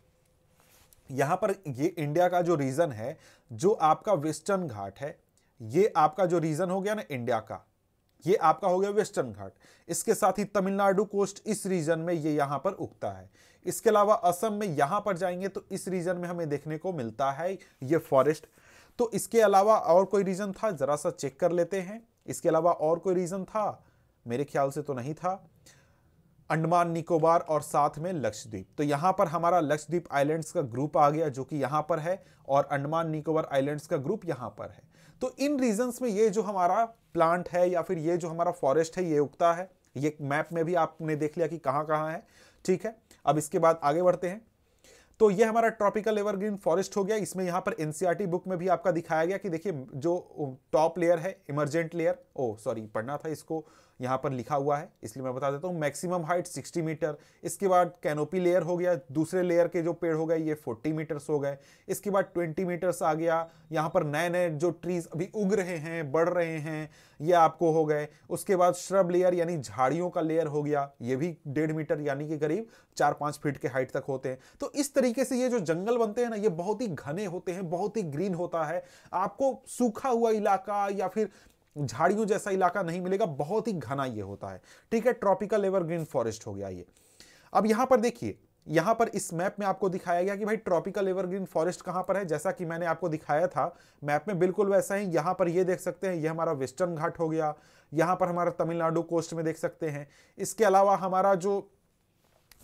यहां पर ये इंडिया का जो रीजन है जो आपका वेस्टर्न घाट है ये आपका जो रीजन हो गया ना इंडिया का ये आपका हो गया वेस्टर्न घाट इसके साथ ही तमिलनाडु कोस्ट इस रीजन में ये यहाँ पर उगता है इसके अलावा असम में यहाँ पर जाएंगे तो इस रीजन में हमें देखने को मिलता है ये फॉरेस्ट तो इसके अलावा और कोई रीजन था जरा सा चेक कर लेते हैं इसके अलावा और कोई रीजन था मेरे ख्याल से तो नहीं था अंडमान निकोबार और साथ में लक्षद्वीप तो यहाँ पर हमारा लक्षद्वीप आइलैंड्स का ग्रुप आ गया जो कि यहाँ पर है और अंडमान निकोबार आइलैंड्स का ग्रुप यहाँ पर है तो इन रीजन में ये जो हमारा प्लांट है या फिर ये जो हमारा फॉरेस्ट है ये उगता है ये मैप में भी आपने देख लिया कि कहाँ कहाँ है ठीक है अब इसके बाद आगे बढ़ते हैं तो ये हमारा ट्रॉपिकल एवरग्रीन फॉरेस्ट हो गया इसमें यहाँ पर एनसीआरटी बुक e में भी आपका दिखाया गया कि देखिए जो टॉप लेयर है इमरजेंट लेयर ओ सॉरी पढ़ना था इसको यहाँ पर लिखा हुआ है इसलिए मैं बता देता हूँ मैक्सिमम हाइट 60 मीटर इसके बाद कैनोपी लेयर हो गया दूसरे लेयर के जो पेड़ हो गए ये 40 मीटर्स हो गए इसके बाद 20 मीटर्स आ गया यहाँ पर नए नए जो ट्रीज अभी उग रहे हैं बढ़ रहे हैं ये आपको हो गए उसके बाद श्रब लेयर यानी झाड़ियों का लेयर हो गया ये भी डेढ़ मीटर यानी कि करीब चार पाँच फीट के हाइट तक होते हैं तो इस तरीके से ये जो जंगल बनते हैं ना ये बहुत ही घने होते हैं बहुत ही ग्रीन होता है आपको सूखा हुआ इलाका या फिर झाड़ियों जैसा इलाका नहीं मिलेगा बहुत ही घना ये होता है ठीक है ट्रॉपिकल एवरग्रीन फॉरेस्ट हो गया ये अब यहां पर देखिए यहां पर इस मैप में आपको दिखाया गया कि भाई ट्रॉपिकल एवरग्रीन फॉरेस्ट कहां पर है जैसा कि मैंने आपको दिखाया था मैप में बिल्कुल वैसा ही यहां पर ये देख सकते हैं ये हमारा वेस्टर्न घाट हो गया यहां पर हमारा तमिलनाडु कोस्ट में देख सकते हैं इसके अलावा हमारा जो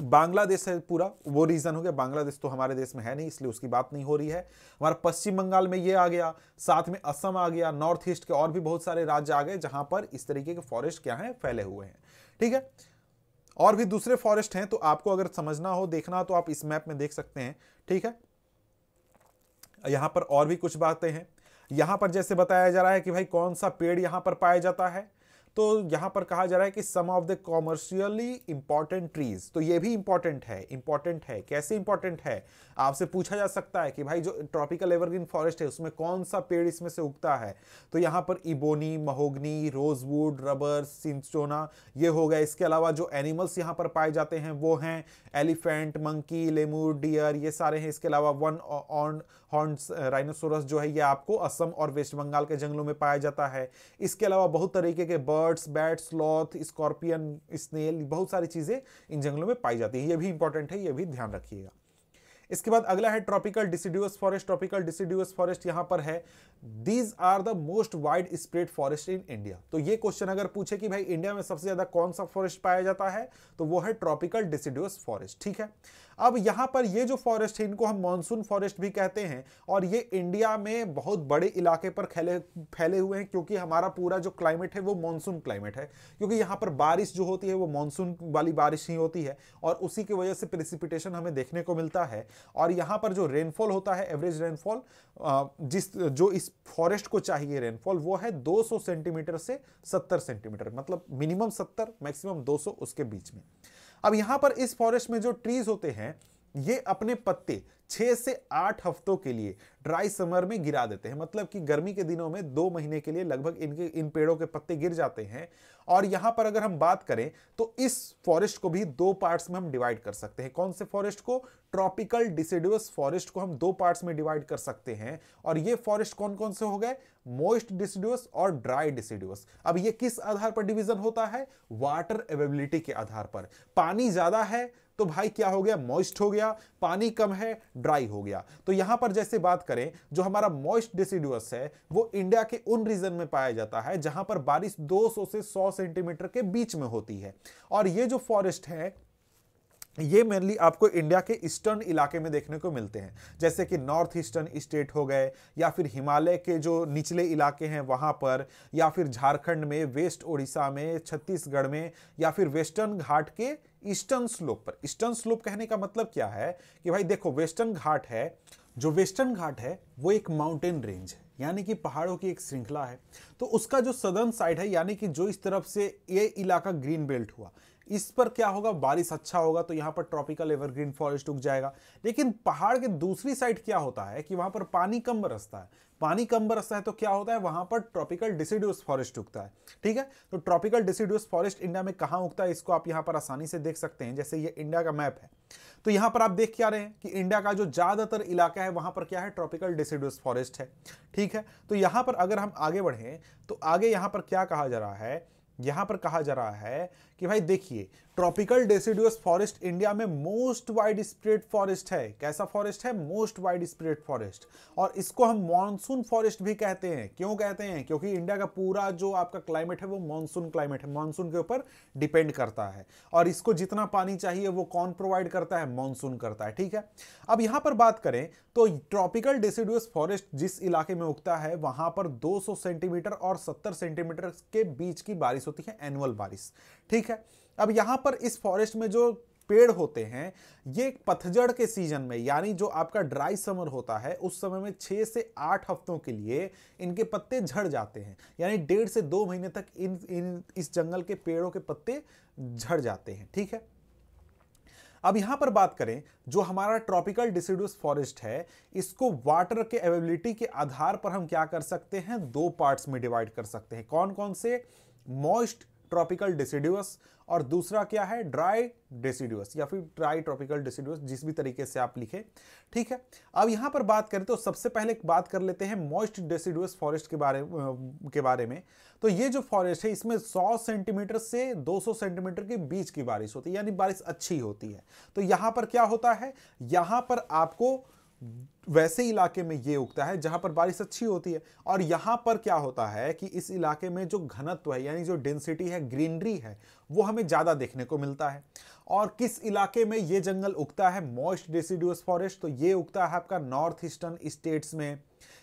बांग्लादेश है पूरा वो रीज़न हो गया बांग्लादेश तो हमारे देश में है नहीं इसलिए उसकी बात नहीं हो रही है हमारा पश्चिम बंगाल में ये आ गया साथ में असम आ गया नॉर्थ ईस्ट के और भी बहुत सारे राज्य आ गए जहां पर इस तरीके के फॉरेस्ट क्या हैं फैले हुए हैं ठीक है और भी दूसरे फॉरेस्ट हैं तो आपको अगर समझना हो देखना तो आप इस मैप में देख सकते हैं ठीक है यहां पर और भी कुछ बातें हैं यहां पर जैसे बताया जा रहा है कि भाई कौन सा पेड़ यहाँ पर पाया जाता है तो यहाँ पर कहा जा रहा है कि some of the commercially important trees तो ये भी इंपॉर्टेंट है इंपॉर्टेंट है कैसे इंपॉर्टेंट है आपसे पूछा जा सकता है कि भाई जो ट्रॉपिकल एवरग्रीन फॉरेस्ट है उसमें कौन सा पेड़ इसमें से उगता है तो यहाँ पर ebony mahogany rosewood rubber cinchona ये हो गया इसके अलावा जो एनिमल्स यहाँ पर पाए जाते हैं वो हैं एलिफेंट मंकी लेमूर डियर ये सारे हैं इसके अलावा वन ऑन हॉर्न राइनोसोरस जो है ये आपको असम और वेस्ट बंगाल के जंगलों में पाया जाता है इसके अलावा बहुत तरीके के bird birds bat sloth scorpion snail बहुत सारी चीज़ें इन जंगलों में पाई जाती हैं ये भी इंपॉर्टेंट है ये भी ध्यान रखिएगा इसके बाद अगला है tropical deciduous forest tropical deciduous forest यहां पर है these are the most wide spread forest in India तो ये क्वेश्चन अगर पूछे कि भाई इंडिया में सबसे ज्यादा कौन सा फॉरेस्ट पाया जाता है तो वो है ट्रॉपिकल डिसिड्यूस फॉरेस्ट ठीक है अब यहाँ पर ये जो फॉरेस्ट है इनको हम मानसून फॉरेस्ट भी कहते हैं और ये इंडिया में बहुत बड़े इलाके पर फैले फैले हुए हैं क्योंकि हमारा पूरा जो क्लाइमेट है वो मानसून क्लाइमेट है क्योंकि यहाँ पर बारिश जो होती है वो मानसून वाली बारिश ही होती है और उसी की वजह से प्रिसिपिटेशन हमें देखने को मिलता है और यहाँ पर जो रेनफॉल होता है एवरेज रेनफॉल जिस जो इस फॉरेस्ट को चाहिए रेनफॉल वो है दो सेंटीमीटर से सत्तर सेंटीमीटर मतलब मिनिमम सत्तर मैक्सिमम दो उसके बीच में अब यहां पर इस फॉरेस्ट में जो ट्रीज होते हैं ये अपने पत्ते छः से आठ हफ्तों के लिए ड्राई समर में गिरा देते हैं मतलब कि गर्मी के दिनों में दो महीने के लिए लगभग इनके इन पेड़ों के पत्ते गिर जाते हैं और यहाँ पर अगर हम बात करें तो इस फॉरेस्ट को भी दो पार्ट्स में हम डिवाइड कर सकते हैं कौन से फॉरेस्ट को ट्रॉपिकल डिसिड्यूस फॉरेस्ट को हम दो पार्ट्स में डिवाइड कर सकते हैं और ये फॉरेस्ट कौन कौन से हो गए मोस्ट डिसिड्यूस और ड्राई डिसिड्यूस अब ये किस आधार पर डिविजन होता है वाटर अवेबिलिटी के आधार पर पानी ज़्यादा है तो भाई क्या हो गया मॉइस्ट हो गया पानी कम है ड्राई हो गया तो यहां पर जैसे बात करें जो हमारा मॉइस्ट डिसिडुअस है वो इंडिया के उन रीजन में पाया जाता है जहां पर बारिश 200 से 100 सेंटीमीटर के बीच में होती है और ये जो फॉरेस्ट है ये मेनली आपको इंडिया के ईस्टर्न इलाके में देखने को मिलते हैं जैसे कि नॉर्थ ईस्टर्न स्टेट हो गए या फिर हिमालय के जो निचले इलाके हैं वहाँ पर या फिर झारखंड में वेस्ट उड़ीसा में छत्तीसगढ़ में या फिर वेस्टर्न घाट के ईस्टर्न स्लोप पर ईस्टर्न स्लोप कहने का मतलब क्या है कि भाई देखो वेस्टर्न घाट है जो वेस्टर्न घाट है वो एक माउंटेन रेंज है यानी कि पहाड़ों की एक श्रृंखला है तो उसका जो सदर्न साइड है यानी कि जो इस तरफ से ये इलाका ग्रीन बेल्ट हुआ इस पर क्या होगा बारिश अच्छा होगा तो यहाँ पर ट्रॉपिकल एवरग्रीन फॉरेस्ट उग जाएगा लेकिन पहाड़ के दूसरी साइड क्या होता है कि वहाँ पर पानी कम बरसता है पानी कम बरसता है तो क्या होता है वहां पर ट्रॉपिकल डिसिड्यूस फॉरेस्ट उगता है ठीक है तो ट्रॉपिकल डिसिड्यूस फॉरेस्ट इंडिया में कहां उगता है इसको आप यहां पर आसानी से देख सकते हैं जैसे ये इंडिया का मैप है तो यहां पर आप देख क्या रहे हैं कि इंडिया का जो ज़्यादातर इलाका है वहां पर क्या है ट्रॉपिकल डिसिड्यूस फॉरेस्ट है ठीक है तो यहां पर अगर हम आगे बढ़े तो आगे यहां पर क्या कहा जा रहा है यहां पर कहा जा रहा है कि भाई देखिए ट्रॉपिकल डेसिड्यूस फॉरेस्ट इंडिया में मोस्ट वाइड स्प्रेड फॉरेस्ट है कैसा फॉरेस्ट है मोस्ट वाइड स्प्रेड फॉरेस्ट और इसको हम मानसून फॉरेस्ट भी कहते हैं क्यों कहते हैं क्योंकि इंडिया का पूरा जो आपका क्लाइमेट है वो मानसून क्लाइमेट है मानसून के ऊपर डिपेंड करता है और इसको जितना पानी चाहिए वो कौन प्रोवाइड करता है मानसून करता है ठीक है अब यहां पर बात करें तो ट्रॉपिकल डेसिड्यूस फॉरेस्ट जिस इलाके में उगता है वहां पर दो सेंटीमीटर और सत्तर सेंटीमीटर के बीच की बारिश होती है एनुअल बारिश ठीक ठीक है अब यहां पर इस फॉरेस्ट में जो पेड़ होते हैं ये पतझड़ के सीजन में यानी जो आपका ड्राई समर होता है उस समय में छः से आठ हफ्तों के लिए इनके पत्ते झड़ जाते हैं यानी डेढ़ से दो महीने तक इन इन इस जंगल के पेड़ों के पत्ते झड़ जाते हैं ठीक है अब यहां पर बात करें जो हमारा ट्रॉपिकल डिसिडस फॉरेस्ट है इसको वाटर के अवेबिलिटी के आधार पर हम क्या कर सकते हैं दो पार्ट्स में डिवाइड कर सकते हैं कौन कौन से मॉइस्ट ट्रॉपिकल डिसिड्यूस और दूसरा क्या है ड्राई डिसिड्यूस या फिर ड्राई ट्रॉपिकल डिसिड्यूस जिस भी तरीके से आप लिखे ठीक है अब यहां पर बात करें तो सबसे पहले बात कर लेते हैं मॉइस्ट डिसिड्यूस फॉरेस्ट के बारे के बारे में तो ये जो फॉरेस्ट है इसमें 100 सेंटीमीटर से 200 सेंटीमीटर के बीच की बारिश होती है यानी बारिश अच्छी होती है तो यहां पर क्या होता है यहां पर आपको वैसे इलाके में ये उगता है जहां पर बारिश अच्छी होती है और यहां पर क्या होता है कि इस इलाके में जो घनत्व है यानी जो डेंसिटी है ग्रीनरी है वो हमें ज़्यादा देखने को मिलता है और किस इलाके में ये जंगल उगता है मॉइस्ट डेसिड्यूस फॉरेस्ट तो ये उगता है आपका नॉर्थ ईस्टर्न स्टेट्स में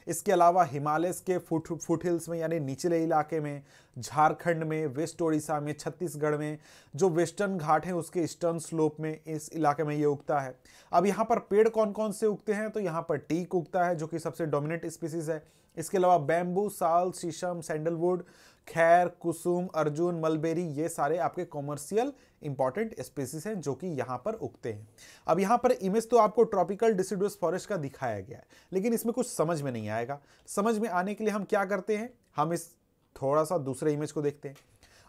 इसके अलावा हिमालयस के फुट फुट हिल्स में यानी निचले इलाके में झारखंड में वेस्ट उड़ीसा में छत्तीसगढ़ में जो वेस्टर्न घाट हैं उसके ईस्टर्न स्लोप में इस इलाके में ये उगता है अब यहाँ पर पेड़ कौन कौन से उगते हैं तो यहाँ पर टीक उगता है जो कि सबसे डोमिनेंट स्पीसीज है इसके अलावा बैम्बू साल शीशम सैंडलवुड खैर कुसुम अर्जुन मलबेरी ये सारे आपके कॉमर्शियल इंपॉर्टेंट स्पेसिस हैं जो कि यहाँ पर उगते हैं अब यहाँ पर इमेज तो आपको ट्रॉपिकल डिसिडुअस फॉरेस्ट का दिखाया गया है लेकिन इसमें कुछ समझ में नहीं आएगा समझ में आने के लिए हम क्या करते हैं हम इस थोड़ा सा दूसरे इमेज को देखते हैं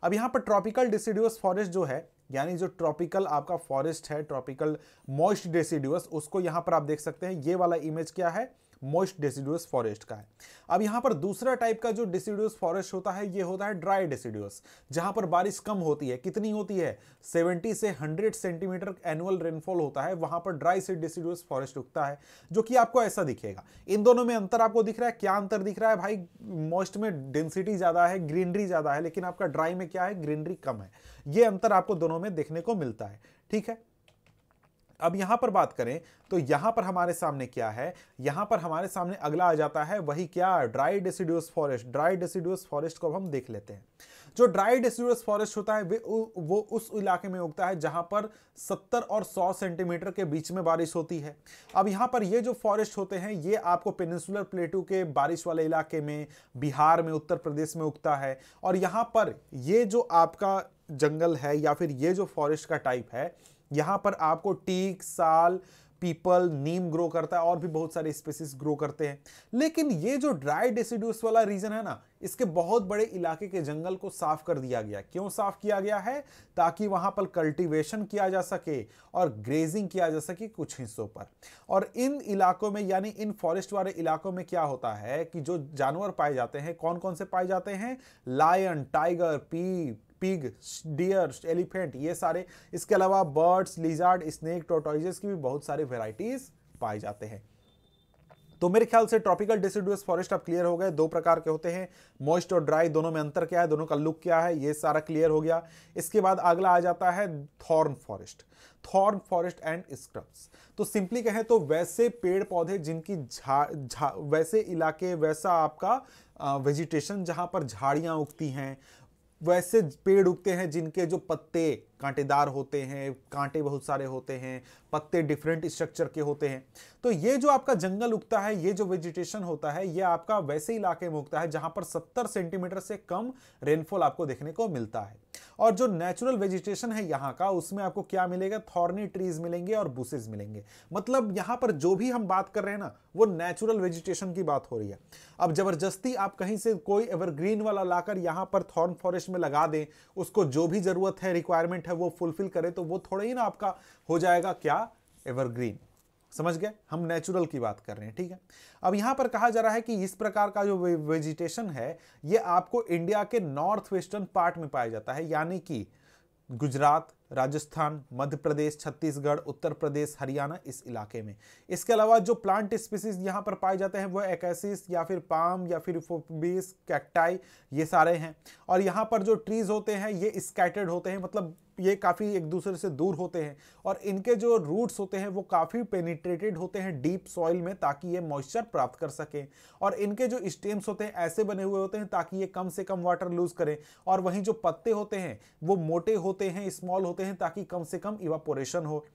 अब यहाँ पर ट्रॉपिकल डिसिडुअस फॉरेस्ट जो है यानी जो ट्रॉपिकल आपका फॉरेस्ट है ट्रॉपिकल मॉइस्ट डेसिडुअस उसको यहाँ पर आप देख सकते हैं ये वाला इमेज क्या है मोस्ट डिसिड्यूस फॉरेस्ट का है अब यहाँ पर दूसरा टाइप का जो डिसिड्यूस फॉरेस्ट होता है ये होता है ड्राई डिसिड्यूस जहाँ पर बारिश कम होती है कितनी होती है 70 से 100 सेंटीमीटर एनुअल रेनफॉल होता है वहाँ पर ड्राई से डिसिड्यूस फॉरेस्ट उगता है जो कि आपको ऐसा दिखेगा इन दोनों में अंतर आपको दिख रहा है क्या अंतर दिख रहा है भाई मोस्ट में डेंसिटी ज़्यादा है ग्रीनरी ज़्यादा है लेकिन आपका ड्राई में क्या है ग्रीनरी कम है ये अंतर आपको दोनों में देखने को मिलता है ठीक है अब यहां पर बात करें तो यहां पर हमारे सामने क्या है यहां पर हमारे सामने अगला आ जाता है वही क्या dry deciduous forest dry deciduous forest को हम देख लेते हैं जो ड्राई डेसिड्यूस फॉरेस्ट होता है वे वो उस इलाके में उगता है जहां पर 70 और 100 सेंटीमीटर के बीच में बारिश होती है अब यहां पर ये जो फॉरेस्ट होते हैं ये आपको पेनिसुलर प्लेटू के बारिश वाले इलाके में बिहार में उत्तर प्रदेश में उगता है और यहां पर ये जो आपका जंगल है या फिर ये जो फॉरेस्ट का टाइप है यहाँ पर आपको टीक साल पीपल नीम ग्रो करता है और भी बहुत सारे स्पेसिस ग्रो करते हैं लेकिन ये जो ड्राई डिसिड्यूस वाला रीजन है ना इसके बहुत बड़े इलाके के जंगल को साफ कर दिया गया क्यों साफ किया गया है ताकि वहां पर कल्टीवेशन किया जा सके और ग्रेजिंग किया जा सके कुछ हिस्सों पर और इन इलाकों में यानी इन फॉरेस्ट वाले इलाकों में क्या होता है कि जो जानवर पाए जाते हैं कौन कौन से पाए जाते हैं लायन टाइगर पी पिग डियर एलिफेंट ये सारे इसके अलावा बर्ड्स लिजार्ड स्नेक टोटोइजेस की भी बहुत सारे वेराइटीज पाए जाते हैं तो मेरे ख्याल से ट्रॉपिकल डिसिड्यूस फॉरेस्ट अब क्लियर हो गए दो प्रकार के होते हैं मॉइस्ट और ड्राई दोनों में अंतर क्या है दोनों का लुक क्या है ये सारा क्लियर हो गया इसके बाद अगला आ जाता है thorn forest thorn forest and scrubs तो सिंपली कहें तो वैसे पेड़ पौधे जिनकी झा वैसे इलाके वैसा आपका वेजिटेशन जहाँ पर झाड़ियाँ उगती हैं वैसे पेड़ उगते हैं जिनके जो पत्ते कांटेदार होते हैं कांटे बहुत सारे होते हैं पत्ते डिफरेंट स्ट्रक्चर के होते हैं तो ये जो आपका जंगल उगता है ये जो वेजिटेशन होता है ये आपका वैसे इलाके में उगता है जहां पर 70 सेंटीमीटर से कम रेनफॉल आपको देखने को मिलता है और जो नेचुरल वेजिटेशन है यहाँ का उसमें आपको क्या मिलेगा थॉर्नी ट्रीज मिलेंगे और बुसेज मिलेंगे मतलब यहाँ पर जो भी हम बात कर रहे हैं ना वो नेचुरल वेजिटेशन की बात हो रही है अब जबरदस्ती आप कहीं से कोई एवरग्रीन वाला लाकर यहाँ पर थॉर्न फॉरेस्ट में लगा दें उसको जो भी जरूरत है रिक्वायरमेंट है वो फुलफिल करें तो वो थोड़ा ही ना आपका हो जाएगा क्या एवरग्रीन समझ गए हम नेचुरल की बात कर रहे हैं ठीक है अब यहां पर कहा जा रहा है कि इस प्रकार का जो वेजिटेशन है ये आपको इंडिया के नॉर्थ वेस्टर्न पार्ट में पाया जाता है यानी कि गुजरात राजस्थान मध्य प्रदेश छत्तीसगढ़ उत्तर प्रदेश हरियाणा इस इलाके में इसके अलावा जो प्लांट स्पीसीज यहाँ पर पाए जाते हैं वो एकेसिस या फिर पाम या फिर फोबीस कैक्टाई ये सारे हैं और यहाँ पर जो ट्रीज होते हैं ये स्कैटर्ड होते हैं मतलब ये काफ़ी एक दूसरे से दूर होते हैं और इनके जो रूट्स होते हैं वो काफ़ी पेनिट्रेटेड होते हैं डीप सॉइल में ताकि ये मॉइस्चर प्राप्त कर सकें और इनके जो स्टेम्स होते हैं ऐसे बने हुए होते हैं ताकि ये कम से कम वाटर लूज करें और वहीं जो पत्ते होते हैं वो मोटे होते हैं स्मॉल होते हैं ताकि कम से कम इवापोरेशन हो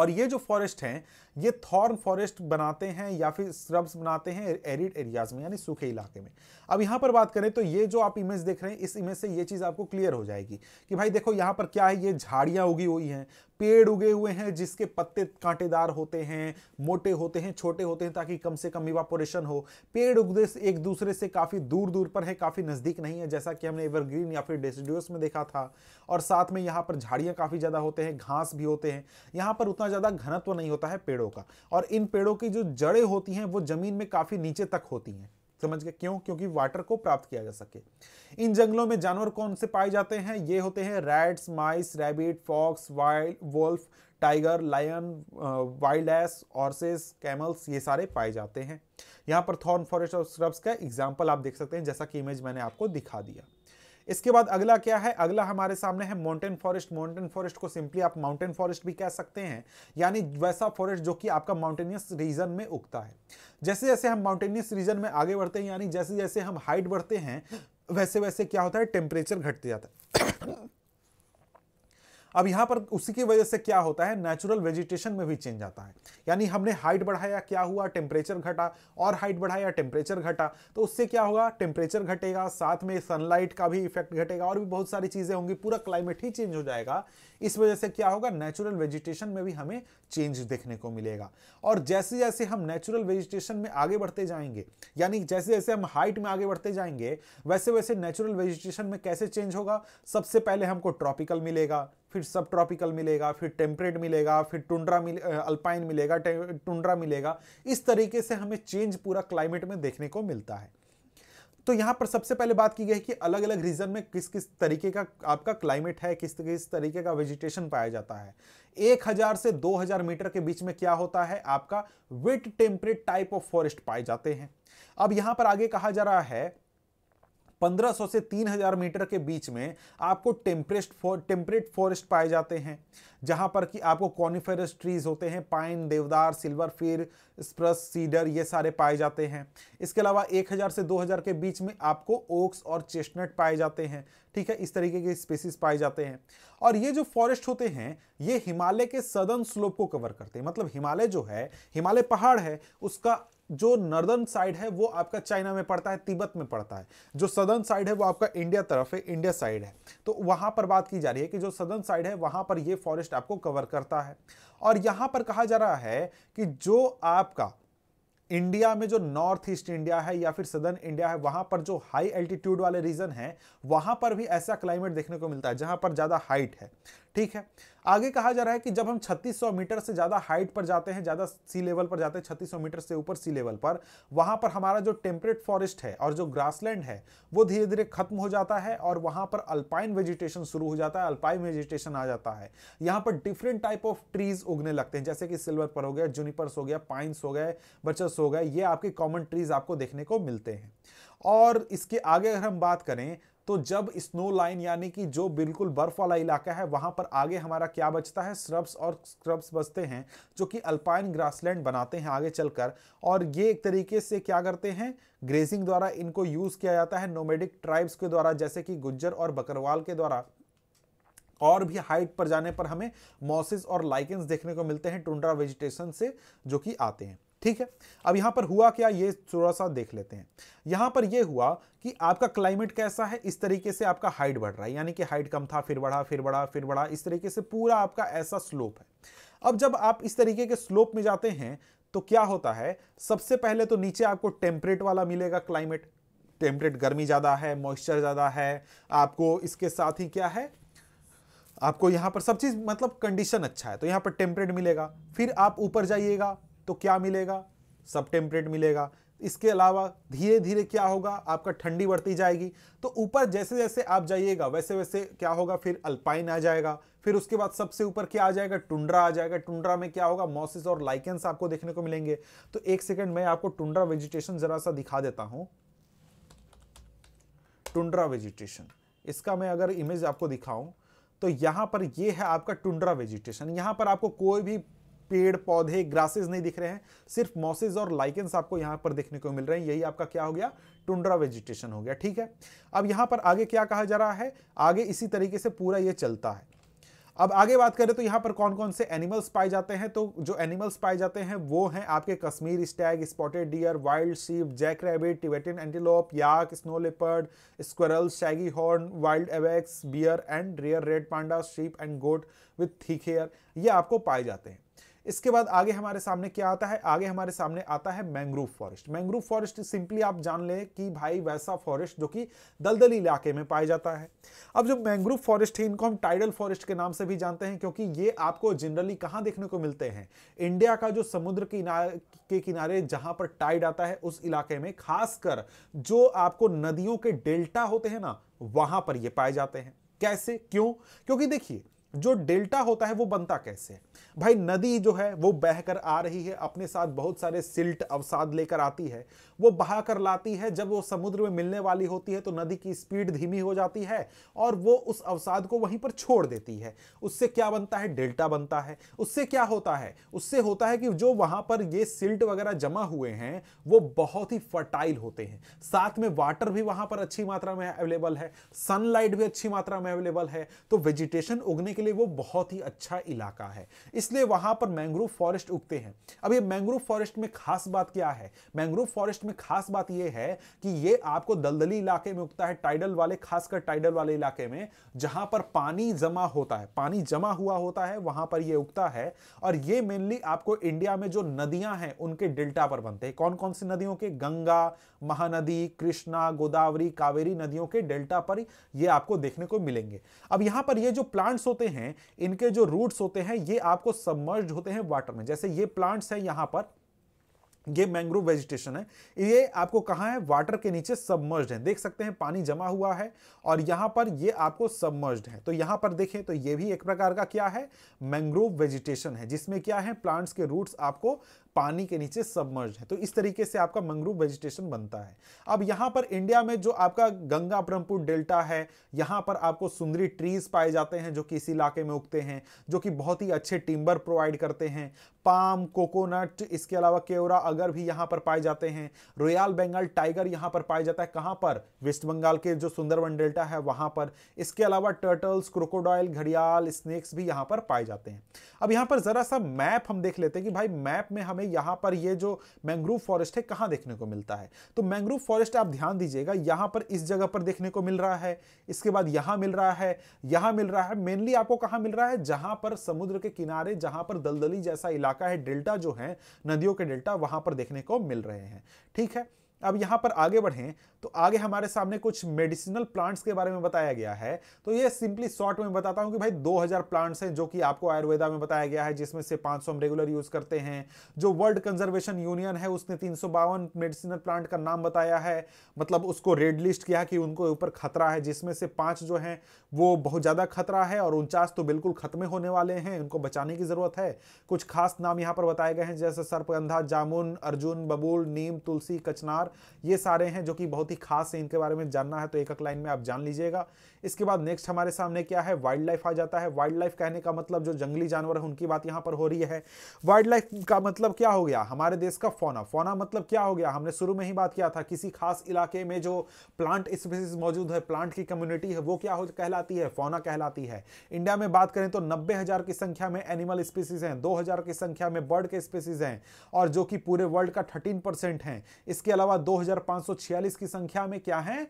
और ये जो फॉरेस्ट हैं ये थॉर्न फॉरेस्ट बनाते हैं या फिर स्क्रब्स बनाते हैं एरिड एरियाज में यानी सूखे इलाके में अब यहां पर बात करें तो ये जो आप इमेज देख रहे हैं इस इमेज से ये चीज़ आपको क्लियर हो जाएगी कि भाई देखो यहाँ पर क्या है ये झाड़ियां उगी हुई हैं पेड़ उगे हुए हैं जिसके पत्ते कांटेदार होते हैं मोटे होते हैं छोटे होते हैं ताकि कम से कम इवापोरेशन हो पेड़ उगदे एक दूसरे से काफ़ी दूर दूर पर है काफ़ी नज़दीक नहीं है जैसा कि हमने एवरग्रीन या फिर डेसिड्यूस में देखा था और साथ में यहां पर झाड़ियां काफ़ी ज़्यादा होते हैं घास भी होते हैं यहां पर उतना ज़्यादा घनत्व नहीं होता है पेड़ पेड़ों का और इन पेड़ों की जो जड़ें होती हैं वो जमीन में काफ़ी नीचे तक होती हैं समझ गए क्यों क्योंकि वाटर को प्राप्त किया जा सके इन जंगलों में जानवर कौन से पाए जाते हैं ये होते हैं rats mice rabbit fox wild wolf tiger lion wild ass horses camels ये सारे पाए जाते हैं यहाँ पर थॉर्न फॉरेस्ट और स्क्रब्स का एग्जाम्पल आप देख सकते हैं जैसा कि इमेज मैंने आपको दिखा दिया इसके बाद अगला क्या है अगला हमारे सामने है माउंटेन फॉरेस्ट माउंटेन फॉरेस्ट को सिंपली आप माउंटेन फॉरेस्ट भी कह सकते हैं यानी वैसा फॉरेस्ट जो कि आपका माउंटेनियस रीजन में उगता है जैसे जैसे हम माउंटेनियस रीजन में आगे बढ़ते हैं यानी जैसे जैसे हम हाइट बढ़ते हैं वैसे वैसे क्या होता है टेम्परेचर घटते जाता है अब यहाँ पर उसी की वजह से क्या होता है नेचुरल वेजिटेशन में भी चेंज आता है यानी हमने हाइट बढ़ाया क्या हुआ टेम्परेचर घटा और हाइट बढ़ाया टेम्परेचर घटा तो उससे क्या होगा टेम्परेचर घटेगा साथ में सनलाइट का भी इफेक्ट घटेगा और भी बहुत सारी चीज़ें होंगी पूरा क्लाइमेट ही चेंज हो जाएगा इस वजह से क्या होगा नेचुरल वेजिटेशन में भी हमें चेंज देखने को मिलेगा और जैसे जैसे हम नेचुरल वेजिटेशन में आगे बढ़ते जाएंगे यानी जैसे जैसे हम हाइट में आगे बढ़ते जाएंगे वैसे वैसे नेचुरल वेजिटेशन में कैसे चेंज होगा सबसे पहले हमको ट्रॉपिकल मिलेगा फिर सब ट्रॉपिकल मिलेगा फिर टेम्परेट मिलेगा फिर टुंड्रा मिल अल्पाइन मिलेगा टुंड्रा मिलेगा इस तरीके से हमें चेंज पूरा क्लाइमेट में देखने को मिलता है तो यहां पर सबसे पहले बात की गई कि अलग अलग रीजन में किस किस तरीके का आपका क्लाइमेट है किस किस तरीके का वेजिटेशन पाया जाता है 1000 से 2000 मीटर के बीच में क्या होता है आपका wet temperate type of forest पाए जाते हैं अब यहां पर आगे कहा जा रहा है 1500 से 3000 मीटर के बीच में आपको टेम्परेस्ट टेम्परेट फॉरेस्ट पाए जाते हैं जहाँ पर कि आपको कॉनिफेरस ट्रीज होते हैं पाइन देवदार सिल्वर फिर स्प्रस सीडर ये सारे पाए जाते हैं इसके अलावा 1000 से 2000 के बीच में आपको ओक्स और चेस्टनट पाए जाते हैं ठीक है इस तरीके के स्पेसिस पाए जाते हैं और ये जो फॉरेस्ट होते हैं ये हिमालय के सदर्न स्लोप को कवर करते हैं मतलब हिमालय जो है हिमालय पहाड़ है उसका जो नॉर्दर्न साइड है वो आपका चाइना में पड़ता है तिब्बत में पड़ता है जो सदर्न साइड है वो आपका इंडिया तरफ है इंडिया साइड है तो वहां पर बात की जा रही है कि जो सदर्न साइड है वहां पर ये फॉरेस्ट आपको कवर करता है और यहां पर कहा जा रहा है कि जो आपका इंडिया में जो नॉर्थ ईस्ट इंडिया है या फिर सदर्न इंडिया है वहां पर जो हाई एल्टीट्यूड वाले रीजन है वहां पर भी ऐसा क्लाइमेट देखने को मिलता है जहां पर ज्यादा हाइट है ठीक है आगे कहा जा रहा है कि जब हम 3600 मीटर से ज़्यादा हाइट पर जाते हैं ज़्यादा सी लेवल पर जाते हैं 3600 मीटर से ऊपर सी लेवल पर वहाँ पर हमारा जो टेम्परेट फॉरेस्ट है और जो ग्रासलैंड है वो धीरे धीरे खत्म हो जाता है और वहाँ पर अल्पाइन वेजिटेशन शुरू हो जाता है अल्पाइन वेजिटेशन आ जाता है यहाँ पर डिफरेंट टाइप ऑफ ट्रीज उगने लगते हैं जैसे कि सिल्वर पर हो गया जूनिपर्स हो गया पाइन्स हो गए बचस हो गए ये आपके कॉमन ट्रीज आपको देखने को मिलते हैं और इसके आगे अगर हम बात करें तो जब स्नो लाइन यानी कि जो बिल्कुल बर्फ वाला इलाका है वहां पर आगे हमारा क्या बचता है स्रब्स और स्क्रब्स बचते हैं जो कि अल्पाइन ग्रासलैंड बनाते हैं आगे चलकर और ये एक तरीके से क्या करते हैं ग्रेजिंग द्वारा इनको यूज किया जाता है नोमेडिक ट्राइब्स के द्वारा जैसे कि गुज्जर और बकरवाल के द्वारा और भी हाइट पर जाने पर हमें मॉसिस और लाइकेंस देखने को मिलते हैं टुंड्रा वेजिटेशन से जो कि आते हैं ठीक है अब यहां पर हुआ क्या ये थोड़ा सा देख लेते हैं यहां पर ये हुआ कि आपका क्लाइमेट कैसा है इस तरीके से आपका हाइट बढ़ रहा है यानी कि हाइट कम था फिर बढ़ा फिर बढ़ा फिर बढ़ा इस तरीके से पूरा आपका ऐसा स्लोप है अब जब आप इस तरीके के स्लोप में जाते हैं तो क्या होता है सबसे पहले तो नीचे आपको टेम्परेट वाला मिलेगा क्लाइमेट टेम्परेट गर्मी ज़्यादा है मॉइस्चर ज़्यादा है आपको इसके साथ ही क्या है आपको यहां पर सब चीज़ मतलब कंडीशन अच्छा है तो यहां पर टेम्परेट मिलेगा फिर आप ऊपर जाइएगा तो क्या मिलेगा सब टेम्परेट मिलेगा इसके अलावा धीरे धीरे क्या होगा आपका ठंडी बढ़ती जाएगी तो ऊपर जैसे जैसे आप जाइएगा वैसे वैसे क्या होगा फिर अल्पाइन आ जाएगा फिर उसके बाद सबसे ऊपर क्या आ जाएगा टुंड्रा आ जाएगा टुंड्रा में क्या होगा मॉसिस और लाइकेंस आपको देखने को मिलेंगे तो एक सेकेंड मैं आपको टुंड्रा वेजिटेशन ज़रा सा दिखा देता हूं टुंड्रा वेजिटेशन इसका मैं अगर इमेज आपको दिखाऊं तो यहां पर ये है आपका टुंड्रा वेजिटेशन यहां पर आपको कोई भी पेड़ पौधे ग्रासेस नहीं दिख रहे हैं सिर्फ मॉसेज और लाइकेंस आपको यहाँ पर देखने को मिल रहे हैं यही आपका क्या हो गया टुंड्रा वेजिटेशन हो गया ठीक है अब यहाँ पर आगे क्या कहा जा रहा है आगे इसी तरीके से पूरा ये चलता है अब आगे बात करें तो यहाँ पर कौन कौन से एनिमल्स पाए जाते हैं तो जो एनिमल्स पाए जाते हैं वो हैं आपके Kashmir stag spotted deer wild sheep jack rabbit Tibetan antelope yak snow leopard squirrel shaggy horn wild ibex bear and rare red panda sheep and goat with thick hair ये आपको पाए जाते हैं इसके बाद आगे हमारे सामने क्या आता है आगे हमारे सामने आता है mangrove forest mangrove forest simply आप जान लें कि भाई वैसा फॉरेस्ट जो कि दलदली इलाके में पाया जाता है अब जो मैंग्रोव फॉरेस्ट है इनको हम टाइडल फॉरेस्ट के नाम से भी जानते हैं क्योंकि ये आपको जनरली कहाँ देखने को मिलते हैं इंडिया का जो समुद्र किनार के किनारे जहां पर टाइड आता है उस इलाके में खासकर जो आपको नदियों के डेल्टा होते हैं ना वहां पर ये पाए जाते हैं कैसे क्यों क्योंकि देखिए जो डेल्टा होता है वो बनता कैसे है भाई नदी जो है वो बहकर आ रही है अपने साथ बहुत सारे सिल्ट अवसाद लेकर आती है वो बहा कर लाती है जब वो समुद्र में मिलने वाली होती है तो नदी की स्पीड धीमी हो जाती है और वो उस अवसाद को वहीं पर छोड़ देती है उससे क्या बनता है डेल्टा बनता है उससे क्या होता है उससे होता है कि जो वहां पर ये सिल्ट वगैरह जमा हुए हैं वो बहुत ही फर्टाइल होते हैं साथ में वाटर भी वहां पर अच्छी मात्रा में अवेलेबल है सनलाइट भी अच्छी मात्रा में अवेलेबल है तो वेजिटेशन उगने के लिए वो बहुत ही अच्छा इलाका है इसलिए वहां पर मैंग्रोव फॉरेस्ट उगते हैं अब ये मैंग्रोव फॉरेस्ट में खास बात क्या है मैंग्रोव फॉरेस्ट में खास बात यह है कि ये आपको दलदली इलाके में उगता है टाइडल वाले खासकर टाइडल वाले इलाके में जहां पर पानी जमा होता है पानी जमा हुआ होता है वहां पर यह उगता है और ये मेनली आपको इंडिया में जो नदियां हैं उनके डेल्टा पर बनते हैं कौन कौन सी नदियों के गंगा महानदी कृष्णा गोदावरी कावेरी नदियों के डेल्टा पर ये आपको देखने को मिलेंगे अब यहां पर ये जो प्लांट्स होते हैं इनके जो रूट्स होते हैं ये आप आपको सबमर्ज होते हैं वाटर में जैसे ये प्लांट्स हैं यहां पर ये मैंग्रोव वेजिटेशन है ये आपको कहाँ है वाटर के नीचे सबमर्ज है देख सकते हैं पानी जमा हुआ है और यहाँ पर ये आपको सबमर्ज है तो यहाँ पर देखें तो ये भी एक प्रकार का क्या है मैंग्रोव वेजिटेशन है जिसमें क्या है प्लांट्स के रूट्स आपको पानी के नीचे सबमर्ज है तो इस तरीके से आपका मंगरू वेजिटेशन बनता है अब यहां पर इंडिया में जो आपका गंगा ब्रह्मपुर डेल्टा है यहां पर आपको सुंदरी ट्रीज पाए जाते हैं जो कि इस इलाके में उगते हैं जो कि बहुत ही अच्छे टिम्बर प्रोवाइड करते हैं पाम कोकोनट इसके अलावा केवरा अगर भी यहां पर पाए जाते हैं रोयल बंगाल टाइगर यहां पर पाया जाता है कहाँ पर वेस्ट बंगाल के जो सुंदरवन डेल्टा है वहां पर इसके अलावा टर्टल्स क्रोकोडाइल घड़ियाल स्नेक्स भी यहां पर पाए जाते हैं अब यहां पर ज़रा सा मैप हम देख लेते हैं कि भाई मैप में हमें हमें यहां पर ये जो मैंग्रोव फॉरेस्ट है कहां देखने को मिलता है तो मैंग्रोव फॉरेस्ट आप ध्यान दीजिएगा यहां पर इस जगह पर देखने को मिल रहा है इसके बाद यहां मिल रहा है यहां मिल रहा है मेनली आपको कहां मिल रहा है जहां पर समुद्र के किनारे जहां पर दलदली जैसा इलाका है डेल्टा जो है नदियों के डेल्टा वहां पर देखने को मिल रहे हैं ठीक है अब यहां पर आगे बढ़ें तो आगे हमारे सामने कुछ मेडिसिनल प्लांट्स के बारे में बताया गया है तो ये सिंपली शॉर्ट में बताता हूँ कि भाई 2000 प्लांट्स हैं जो कि आपको आयुर्वेदा में बताया गया है जिसमें से 500 हम रेगुलर यूज करते हैं जो वर्ल्ड कंजर्वेशन यूनियन है उसने तीन मेडिसिनल प्लांट का नाम बताया है मतलब उसको रेड लिस्ट किया कि उनको ऊपर खतरा है जिसमें से पाँच जो हैं वो बहुत ज़्यादा खतरा है और उनचास तो बिल्कुल खत्म होने वाले हैं उनको बचाने की ज़रूरत है कुछ खास नाम यहाँ पर बताए गए हैं जैसे सर्पगंधा जामुन अर्जुन बबूल नीम तुलसी कचनार ये सारे हैं जो कि बहुत ही खास है इनके बारे में जानना है तो एक एक लाइन में आप जान लीजिएगा इसके बाद नेक्स्ट हमारे सामने क्या है वाइल्ड लाइफ आ जाता है वाइल्ड लाइफ कहने का मतलब जो जंगली जानवर है उनकी बात यहाँ पर हो रही है वाइल्ड लाइफ का मतलब क्या हो गया हमारे देश का फोना फोना मतलब क्या हो गया हमने शुरू में ही बात किया था किसी खास इलाके में जो प्लांट स्पीसीज मौजूद है प्लांट की कम्युनिटी है वो क्या हो कहलाती है फोना कहलाती है इंडिया में बात करें तो नब्बे की संख्या में एनिमल स्पीसीज हैं दो की संख्या में बर्ड के स्पीसीज हैं और जो कि पूरे वर्ल्ड का थर्टीन हैं इसके अलावा दो की संख्या में क्या है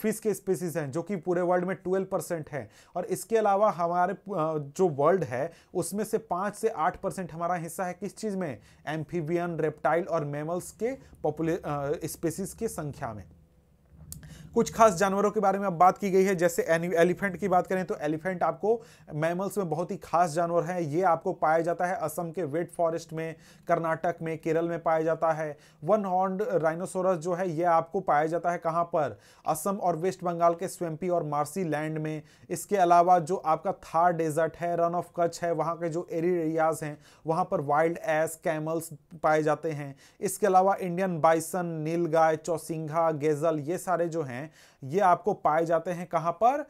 फिश के स्पीसीज हैं जो कि पूरे वर्ल्ड में 12 परसेंट है और इसके अलावा हमारे जो वर्ल्ड है उसमें से पाँच से आठ परसेंट हमारा हिस्सा है किस चीज़ में एम्फीबियन रेप्टाइल और मेमल्स के पॉपुले स्पीसीज के संख्या में कुछ खास जानवरों के बारे में अब बात की गई है जैसे एलिफेंट की बात करें तो एलिफेंट आपको मैमल्स में बहुत ही खास जानवर है ये आपको पाया जाता है असम के वेट फॉरेस्ट में कर्नाटक में केरल में पाया जाता है वन हॉर्न राइनोसोरस जो है ये आपको पाया जाता है कहाँ पर असम और वेस्ट बंगाल के स्वेम्पी और मार्सी लैंड में इसके अलावा जो आपका थार डेजर्ट है रन ऑफ कच्छ है वहाँ के जो एरी एरियाज हैं वहाँ पर वाइल्ड एस कैमल्स पाए जाते हैं इसके अलावा इंडियन बाइसन नीलगाय चौसिंघा गेजल ये सारे जो हैं हैं ये आपको पाए जाते हैं कहाँ पर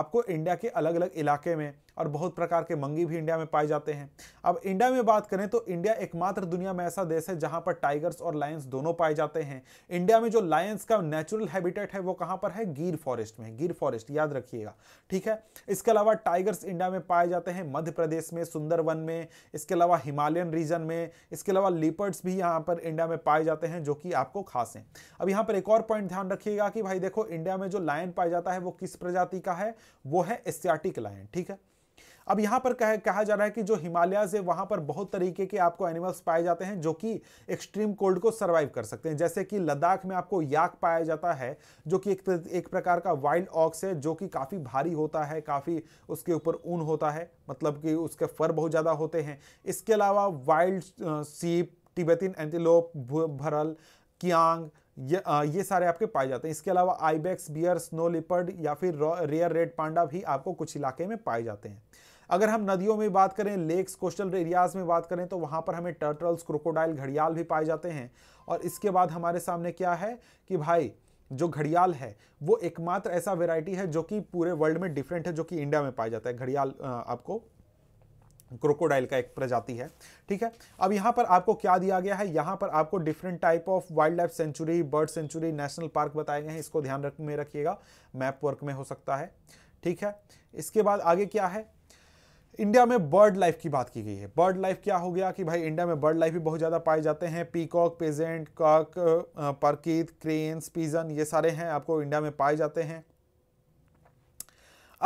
आपको इंडिया के अलग अलग इलाके में और बहुत प्रकार के मंगी भी इंडिया में पाए जाते हैं अब इंडिया में बात करें तो इंडिया एकमात्र दुनिया में ऐसा देश है जहां पर टाइगर्स और लायंस दोनों पाए जाते हैं इंडिया में जो लायंस का नेचुरल हैबिटेट है वो कहाँ पर है गिर फॉरेस्ट में गिर फॉरेस्ट याद रखिएगा ठीक है इसके अलावा टाइगर्स इंडिया में पाए जाते हैं मध्य प्रदेश में सुंदरवन में इसके अलावा हिमालयन रीजन में इसके अलावा लिपर्ड्स भी यहाँ पर इंडिया में पाए जाते हैं जो कि आपको खास हैं अब यहाँ पर एक और पॉइंट ध्यान रखिएगा कि भाई देखो इंडिया में जो लायन पाया जाता है वो किस प्रजाति का है वो है एसियाटिक लायन ठीक है अब यहाँ पर कह, कहा जा रहा है कि जो हिमालयाज है वहाँ पर बहुत तरीके के आपको एनिमल्स पाए जाते हैं जो कि एक्सट्रीम कोल्ड को सर्वाइव कर सकते हैं जैसे कि लद्दाख में आपको याक पाया जाता है जो कि एक, एक प्रकार का वाइल्ड ऑक्स है जो कि काफ़ी भारी होता है काफ़ी उसके ऊपर ऊन होता है मतलब कि उसके फर बहुत ज़्यादा होते हैं इसके अलावा वाइल्ड सीप टिबेतिन एंटीलोप भरल कियांग ये आ, ये सारे आपके पाए जाते हैं इसके अलावा आईबेक्स बियर स्नो लिपर्ड या फिर रेयर रेड पांडा भी आपको कुछ इलाके में पाए जाते हैं अगर हम नदियों में बात करें लेक्स कोस्टल एरियाज में बात करें तो वहाँ पर हमें टर्टल्स क्रोकोडाइल घड़ियाल भी पाए जाते हैं और इसके बाद हमारे सामने क्या है कि भाई जो घड़ियाल है वो एकमात्र ऐसा वेराइटी है जो कि पूरे वर्ल्ड में डिफरेंट है जो कि इंडिया में पाया जाता है घड़ियाल आपको क्रोकोडाइल का एक प्रजाति है ठीक है अब यहाँ पर आपको क्या दिया गया है यहाँ पर आपको different type of wildlife sanctuary bird sanctuary national park बताए गए हैं इसको ध्यान रख में रखिएगा मैप वर्क में हो सकता है ठीक है इसके बाद आगे क्या है इंडिया में बर्ड लाइफ की बात की गई है बर्ड लाइफ क्या हो गया कि भाई इंडिया में बर्ड लाइफ भी बहुत ज़्यादा पाए जाते हैं peacock pheasant cock parakeet cranes pigeon ये सारे हैं आपको इंडिया में पाए जाते हैं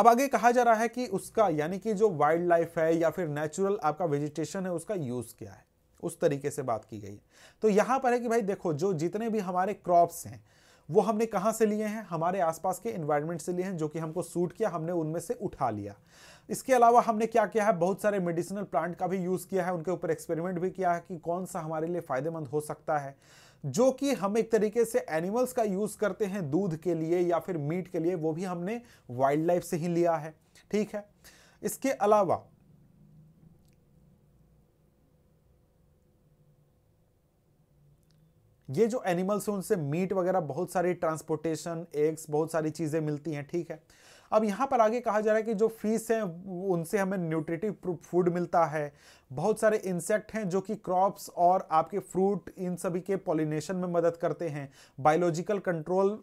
अब आगे कहा जा रहा है कि उसका यानी कि जो वाइल्ड लाइफ है या फिर नेचुरल आपका वेजिटेशन है उसका यूज़ क्या है उस तरीके से बात की गई है तो यहाँ पर है कि भाई देखो जो जितने भी हमारे क्रॉप्स हैं वो हमने कहाँ से लिए हैं हमारे आसपास के इन्वायरमेंट से लिए हैं जो कि हमको सूट किया हमने उनमें से उठा लिया इसके अलावा हमने क्या किया है बहुत सारे मेडिसिनल प्लांट का भी यूज़ किया है उनके ऊपर एक्सपेरिमेंट भी किया है कि कौन सा हमारे लिए फ़ायदेमंद हो सकता है जो कि हम एक तरीके से एनिमल्स का यूज़ करते हैं दूध के लिए या फिर मीट के लिए वो भी हमने वाइल्ड लाइफ से ही लिया है ठीक है इसके अलावा ये जो एनिमल्स हैं उनसे मीट वगैरह बहुत सारी ट्रांसपोर्टेशन एग्स बहुत सारी चीज़ें मिलती हैं ठीक है अब यहाँ पर आगे कहा जा रहा है कि जो फीस हैं उनसे हमें न्यूट्रिटिव फूड मिलता है बहुत सारे इंसेक्ट हैं जो कि क्रॉप्स और आपके फ्रूट इन सभी के पॉलिनेशन में मदद करते हैं बायोलॉजिकल कंट्रोल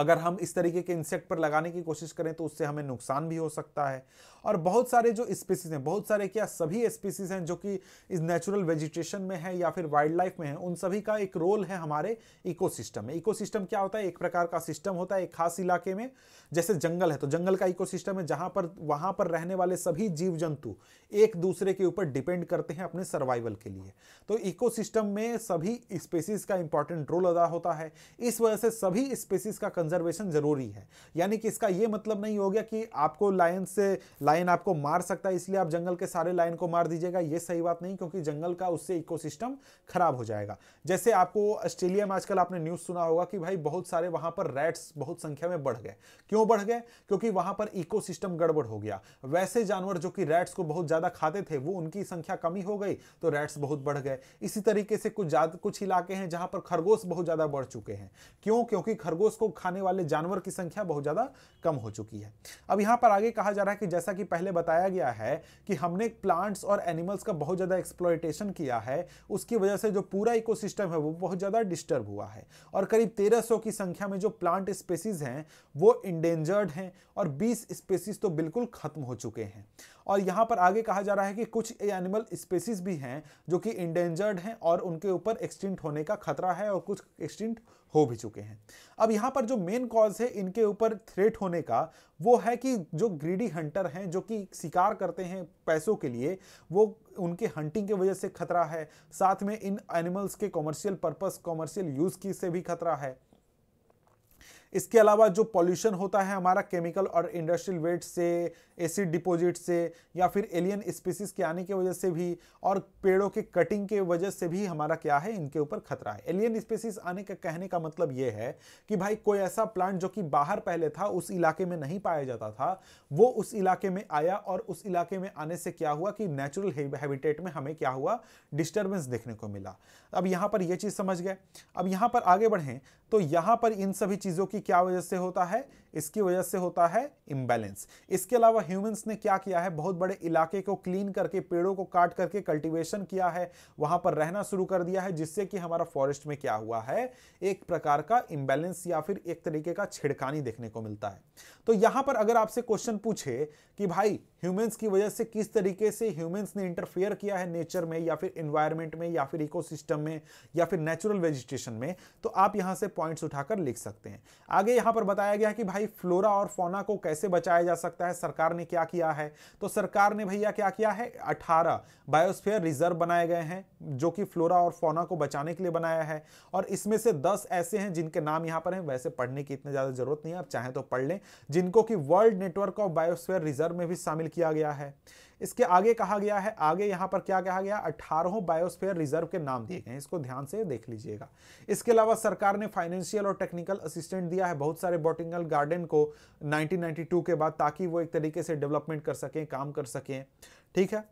अगर हम इस तरीके के इंसेक्ट पर लगाने की कोशिश करें तो उससे हमें नुकसान भी हो सकता है और बहुत सारे जो स्पीसीज हैं बहुत सारे क्या सभी स्पीसीज हैं जो कि इस नेचुरल वेजिटेशन में है या फिर वाइल्ड लाइफ में है उन सभी का एक रोल है हमारे इकोसिस्टम में इकोसिस्टम क्या होता है एक प्रकार का सिस्टम होता है एक खास इलाके में जैसे जंगल है तो जंगल का इकोसिस्टम है जहां पर वहां पर रहने वाले सभी जीव जंतु एक दूसरे के ऊपर डिपेंड करते हैं अपने सर्वाइवल के लिए तो इकोसिस्टम में सभी स्पेसीज का इंपॉर्टेंट रोल अदा होता है इस वजह से सभी स्पेसीज का कंजर्वेशन जरूरी है यानी कि इसका यह मतलब नहीं हो गया कि आपको लायंस से लाइन आपको मार सकता है इसलिए आप जंगल के सारे लाइन को मार दीजिएगा ये सही बात नहीं क्योंकि जंगल का उससे इकोसिस्टम खराब हो जाएगा जैसे आपको ऑस्ट्रेलिया में आजकल आपने न्यूज़ सुना होगा कि भाई बहुत सारे वहां पर रैट्स बहुत संख्या में बढ़ गए क्यों बढ़ गए क्योंकि वहां पर इको गड़बड़ हो गया वैसे जानवर जो कि रैट्स को बहुत ज़्यादा खाते थे वो उनकी संख्या कमी हो गई तो रैट्स बहुत बढ़ गए इसी तरीके से कुछ कुछ इलाके हैं जहां पर खरगोश बहुत ज़्यादा बढ़ चुके हैं क्यों क्योंकि खरगोश को खाने वाले जानवर की संख्या बहुत ज़्यादा कम हो चुकी है अब यहां पर आगे कहा जा रहा है कि जैसा कि पहले बताया गया है कि हमने प्लांट्स और एनिमल्स का बहुत ज़्यादा एक्सप्लॉयटेशन किया है उसकी वजह से जो पूरा इकोसिस्टम है वो बहुत ज़्यादा डिस्टर्ब हुआ है और करीब 1300 की संख्या में जो प्लांट स्पेसीज हैं वो इंडेंजर्ड हैं और 20 स्पेसीज तो बिल्कुल ख़त्म हो चुके हैं और यहाँ पर आगे कहा जा रहा है कि कुछ एनिमल स्पेसीज भी हैं जो कि इंडेंजर्ड हैं और उनके ऊपर एक्सटिंट होने का खतरा है और कुछ एक्सटिंट हो भी चुके हैं अब यहाँ पर जो मेन कॉज है इनके ऊपर थ्रेट होने का वो है कि जो ग्रीडी हंटर हैं जो कि शिकार करते हैं पैसों के लिए वो उनके हंटिंग की वजह से खतरा है साथ में इन एनिमल्स के कॉमर्शियल पर्पस कॉमर्शियल यूज़ की से भी खतरा है इसके अलावा जो पॉल्यूशन होता है हमारा केमिकल और इंडस्ट्रियल वेट से एसिड डिपॉजिट से या फिर एलियन स्पीसीज के आने की वजह से भी और पेड़ों के कटिंग के वजह से भी हमारा क्या है इनके ऊपर खतरा है एलियन स्पीसीज आने का कहने का मतलब ये है कि भाई कोई ऐसा प्लांट जो कि बाहर पहले था उस इलाके में नहीं पाया जाता था वो उस इलाके में आया और उस इलाके में आने से क्या हुआ कि नेचुरल हैबिटेट में हमें क्या हुआ डिस्टर्बेंस देखने को मिला अब यहाँ पर यह चीज़ समझ गए अब यहाँ पर आगे बढ़ें तो यहां पर इन सभी चीजों की क्या वजह से होता है इसकी वजह से होता है इम्बैलेंस इसके अलावा ह्यूमंस ने क्या किया है बहुत बड़े इलाके को क्लीन करके पेड़ों को काट करके कल्टीवेशन किया है वहां पर रहना शुरू कर दिया है जिससे कि हमारा फॉरेस्ट में क्या हुआ है एक प्रकार का इम्बैलेंस या फिर एक तरीके का छिड़कानी देखने को मिलता है तो यहां पर अगर आपसे क्वेश्चन पूछे कि भाई ह्यूमन्स की वजह से किस तरीके से ह्यूमन्स ने इंटरफेयर किया है नेचर में या फिर इन्वायरमेंट में या फिर इकोसिस्टम में या फिर नेचुरल वेजिटेशन में तो आप यहां से पॉइंट्स उठाकर लिख सकते हैं आगे यहां पर बताया गया कि भाई भाई फ्लोरा और फोना को कैसे बचाया जा सकता है सरकार ने क्या किया है तो सरकार ने भैया क्या किया है 18 बायोस्फीयर रिजर्व बनाए गए हैं जो कि फ्लोरा और फोना को बचाने के लिए बनाया है और इसमें से 10 ऐसे हैं जिनके नाम यहाँ पर हैं वैसे पढ़ने की इतनी ज़्यादा ज़रूरत नहीं है आप चाहें तो पढ़ लें जिनको कि world network of biosphere reserve में भी शामिल किया गया है इसके आगे कहा गया है आगे यहां पर क्या कहा गया अठारहों बायोस्फेयर रिजर्व के नाम दिए गए इसको ध्यान से देख लीजिएगा इसके अलावा सरकार ने फाइनेंशियल और टेक्निकल असिस्टेंट दिया है बहुत सारे बोटिंगल गार्डन को 1992 के बाद ताकि वो एक तरीके से डेवलपमेंट कर सकें काम कर सकें ठीक है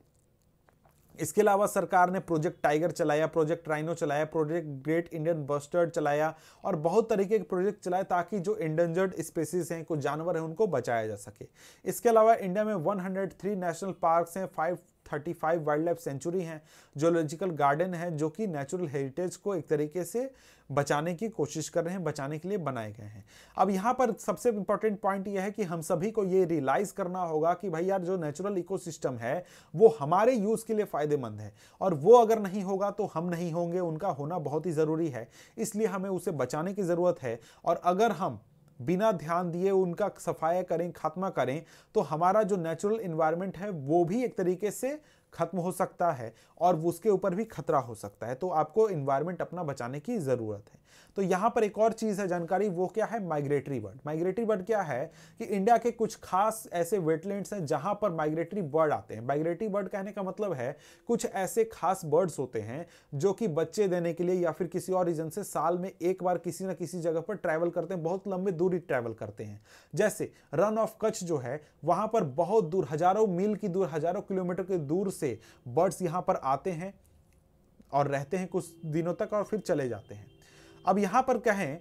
इसके अलावा सरकार ने प्रोजेक्ट टाइगर चलाया प्रोजेक्ट राइनो चलाया प्रोजेक्ट ग्रेट इंडियन बस्टर्ड चलाया और बहुत तरीके के प्रोजेक्ट चलाए ताकि जो इंडेंजर्ड स्पेसीज हैं कुछ जानवर हैं उनको बचाया जा सके इसके अलावा इंडिया में 103 नेशनल पार्क्स हैं फाइव 35 वाइल्ड लाइफ सेंचुरी हैं जोलॉजिकल गार्डन है जो कि नेचुरल हेरिटेज को एक तरीके से बचाने की कोशिश कर रहे हैं बचाने के लिए बनाए गए हैं अब यहाँ पर सबसे इंपॉर्टेंट पॉइंट यह है कि हम सभी को ये रियलाइज़ करना होगा कि भाई यार जो नेचुरल इकोसिस्टम है वो हमारे यूज़ के लिए फ़ायदेमंद है और वो अगर नहीं होगा तो हम नहीं होंगे उनका होना बहुत ही ज़रूरी है इसलिए हमें उसे बचाने की ज़रूरत है और अगर हम बिना ध्यान दिए उनका सफाया करें खात्मा करें तो हमारा जो नेचुरल इन्वायरमेंट है वो भी एक तरीके से खत्म हो सकता है और उसके ऊपर भी खतरा हो सकता है तो आपको इन्वायरमेंट अपना बचाने की ज़रूरत है तो यहाँ पर एक और चीज़ है जानकारी वो क्या है माइग्रेटरी बर्ड माइग्रेटरी बर्ड क्या है कि इंडिया के कुछ खास ऐसे वेटलैंड्स हैं जहाँ पर माइग्रेटरी बर्ड आते हैं माइग्रेटरी बर्ड कहने का मतलब है कुछ ऐसे खास बर्ड्स होते हैं जो कि बच्चे देने के लिए या फिर किसी और रीजन से साल में एक बार किसी ना किसी जगह पर ट्रैवल करते हैं बहुत लंबे दूरी ट्रैवल करते हैं जैसे रन ऑफ कच्छ जो है वहाँ पर बहुत दूर हज़ारों मील की दूर हज़ारों किलोमीटर की दूर से बर्ड्स यहाँ पर आते हैं और रहते हैं कुछ दिनों तक और फिर चले जाते हैं अब यहाँ पर कहें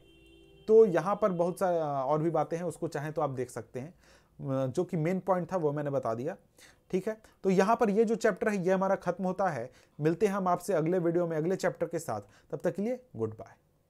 तो यहाँ पर बहुत सारे और भी बातें हैं उसको चाहें तो आप देख सकते हैं जो कि मेन पॉइंट था वो मैंने बता दिया ठीक है तो यहाँ पर ये जो चैप्टर है ये हमारा खत्म होता है मिलते हैं हम आपसे अगले वीडियो में अगले चैप्टर के साथ तब तक के लिए गुड बाय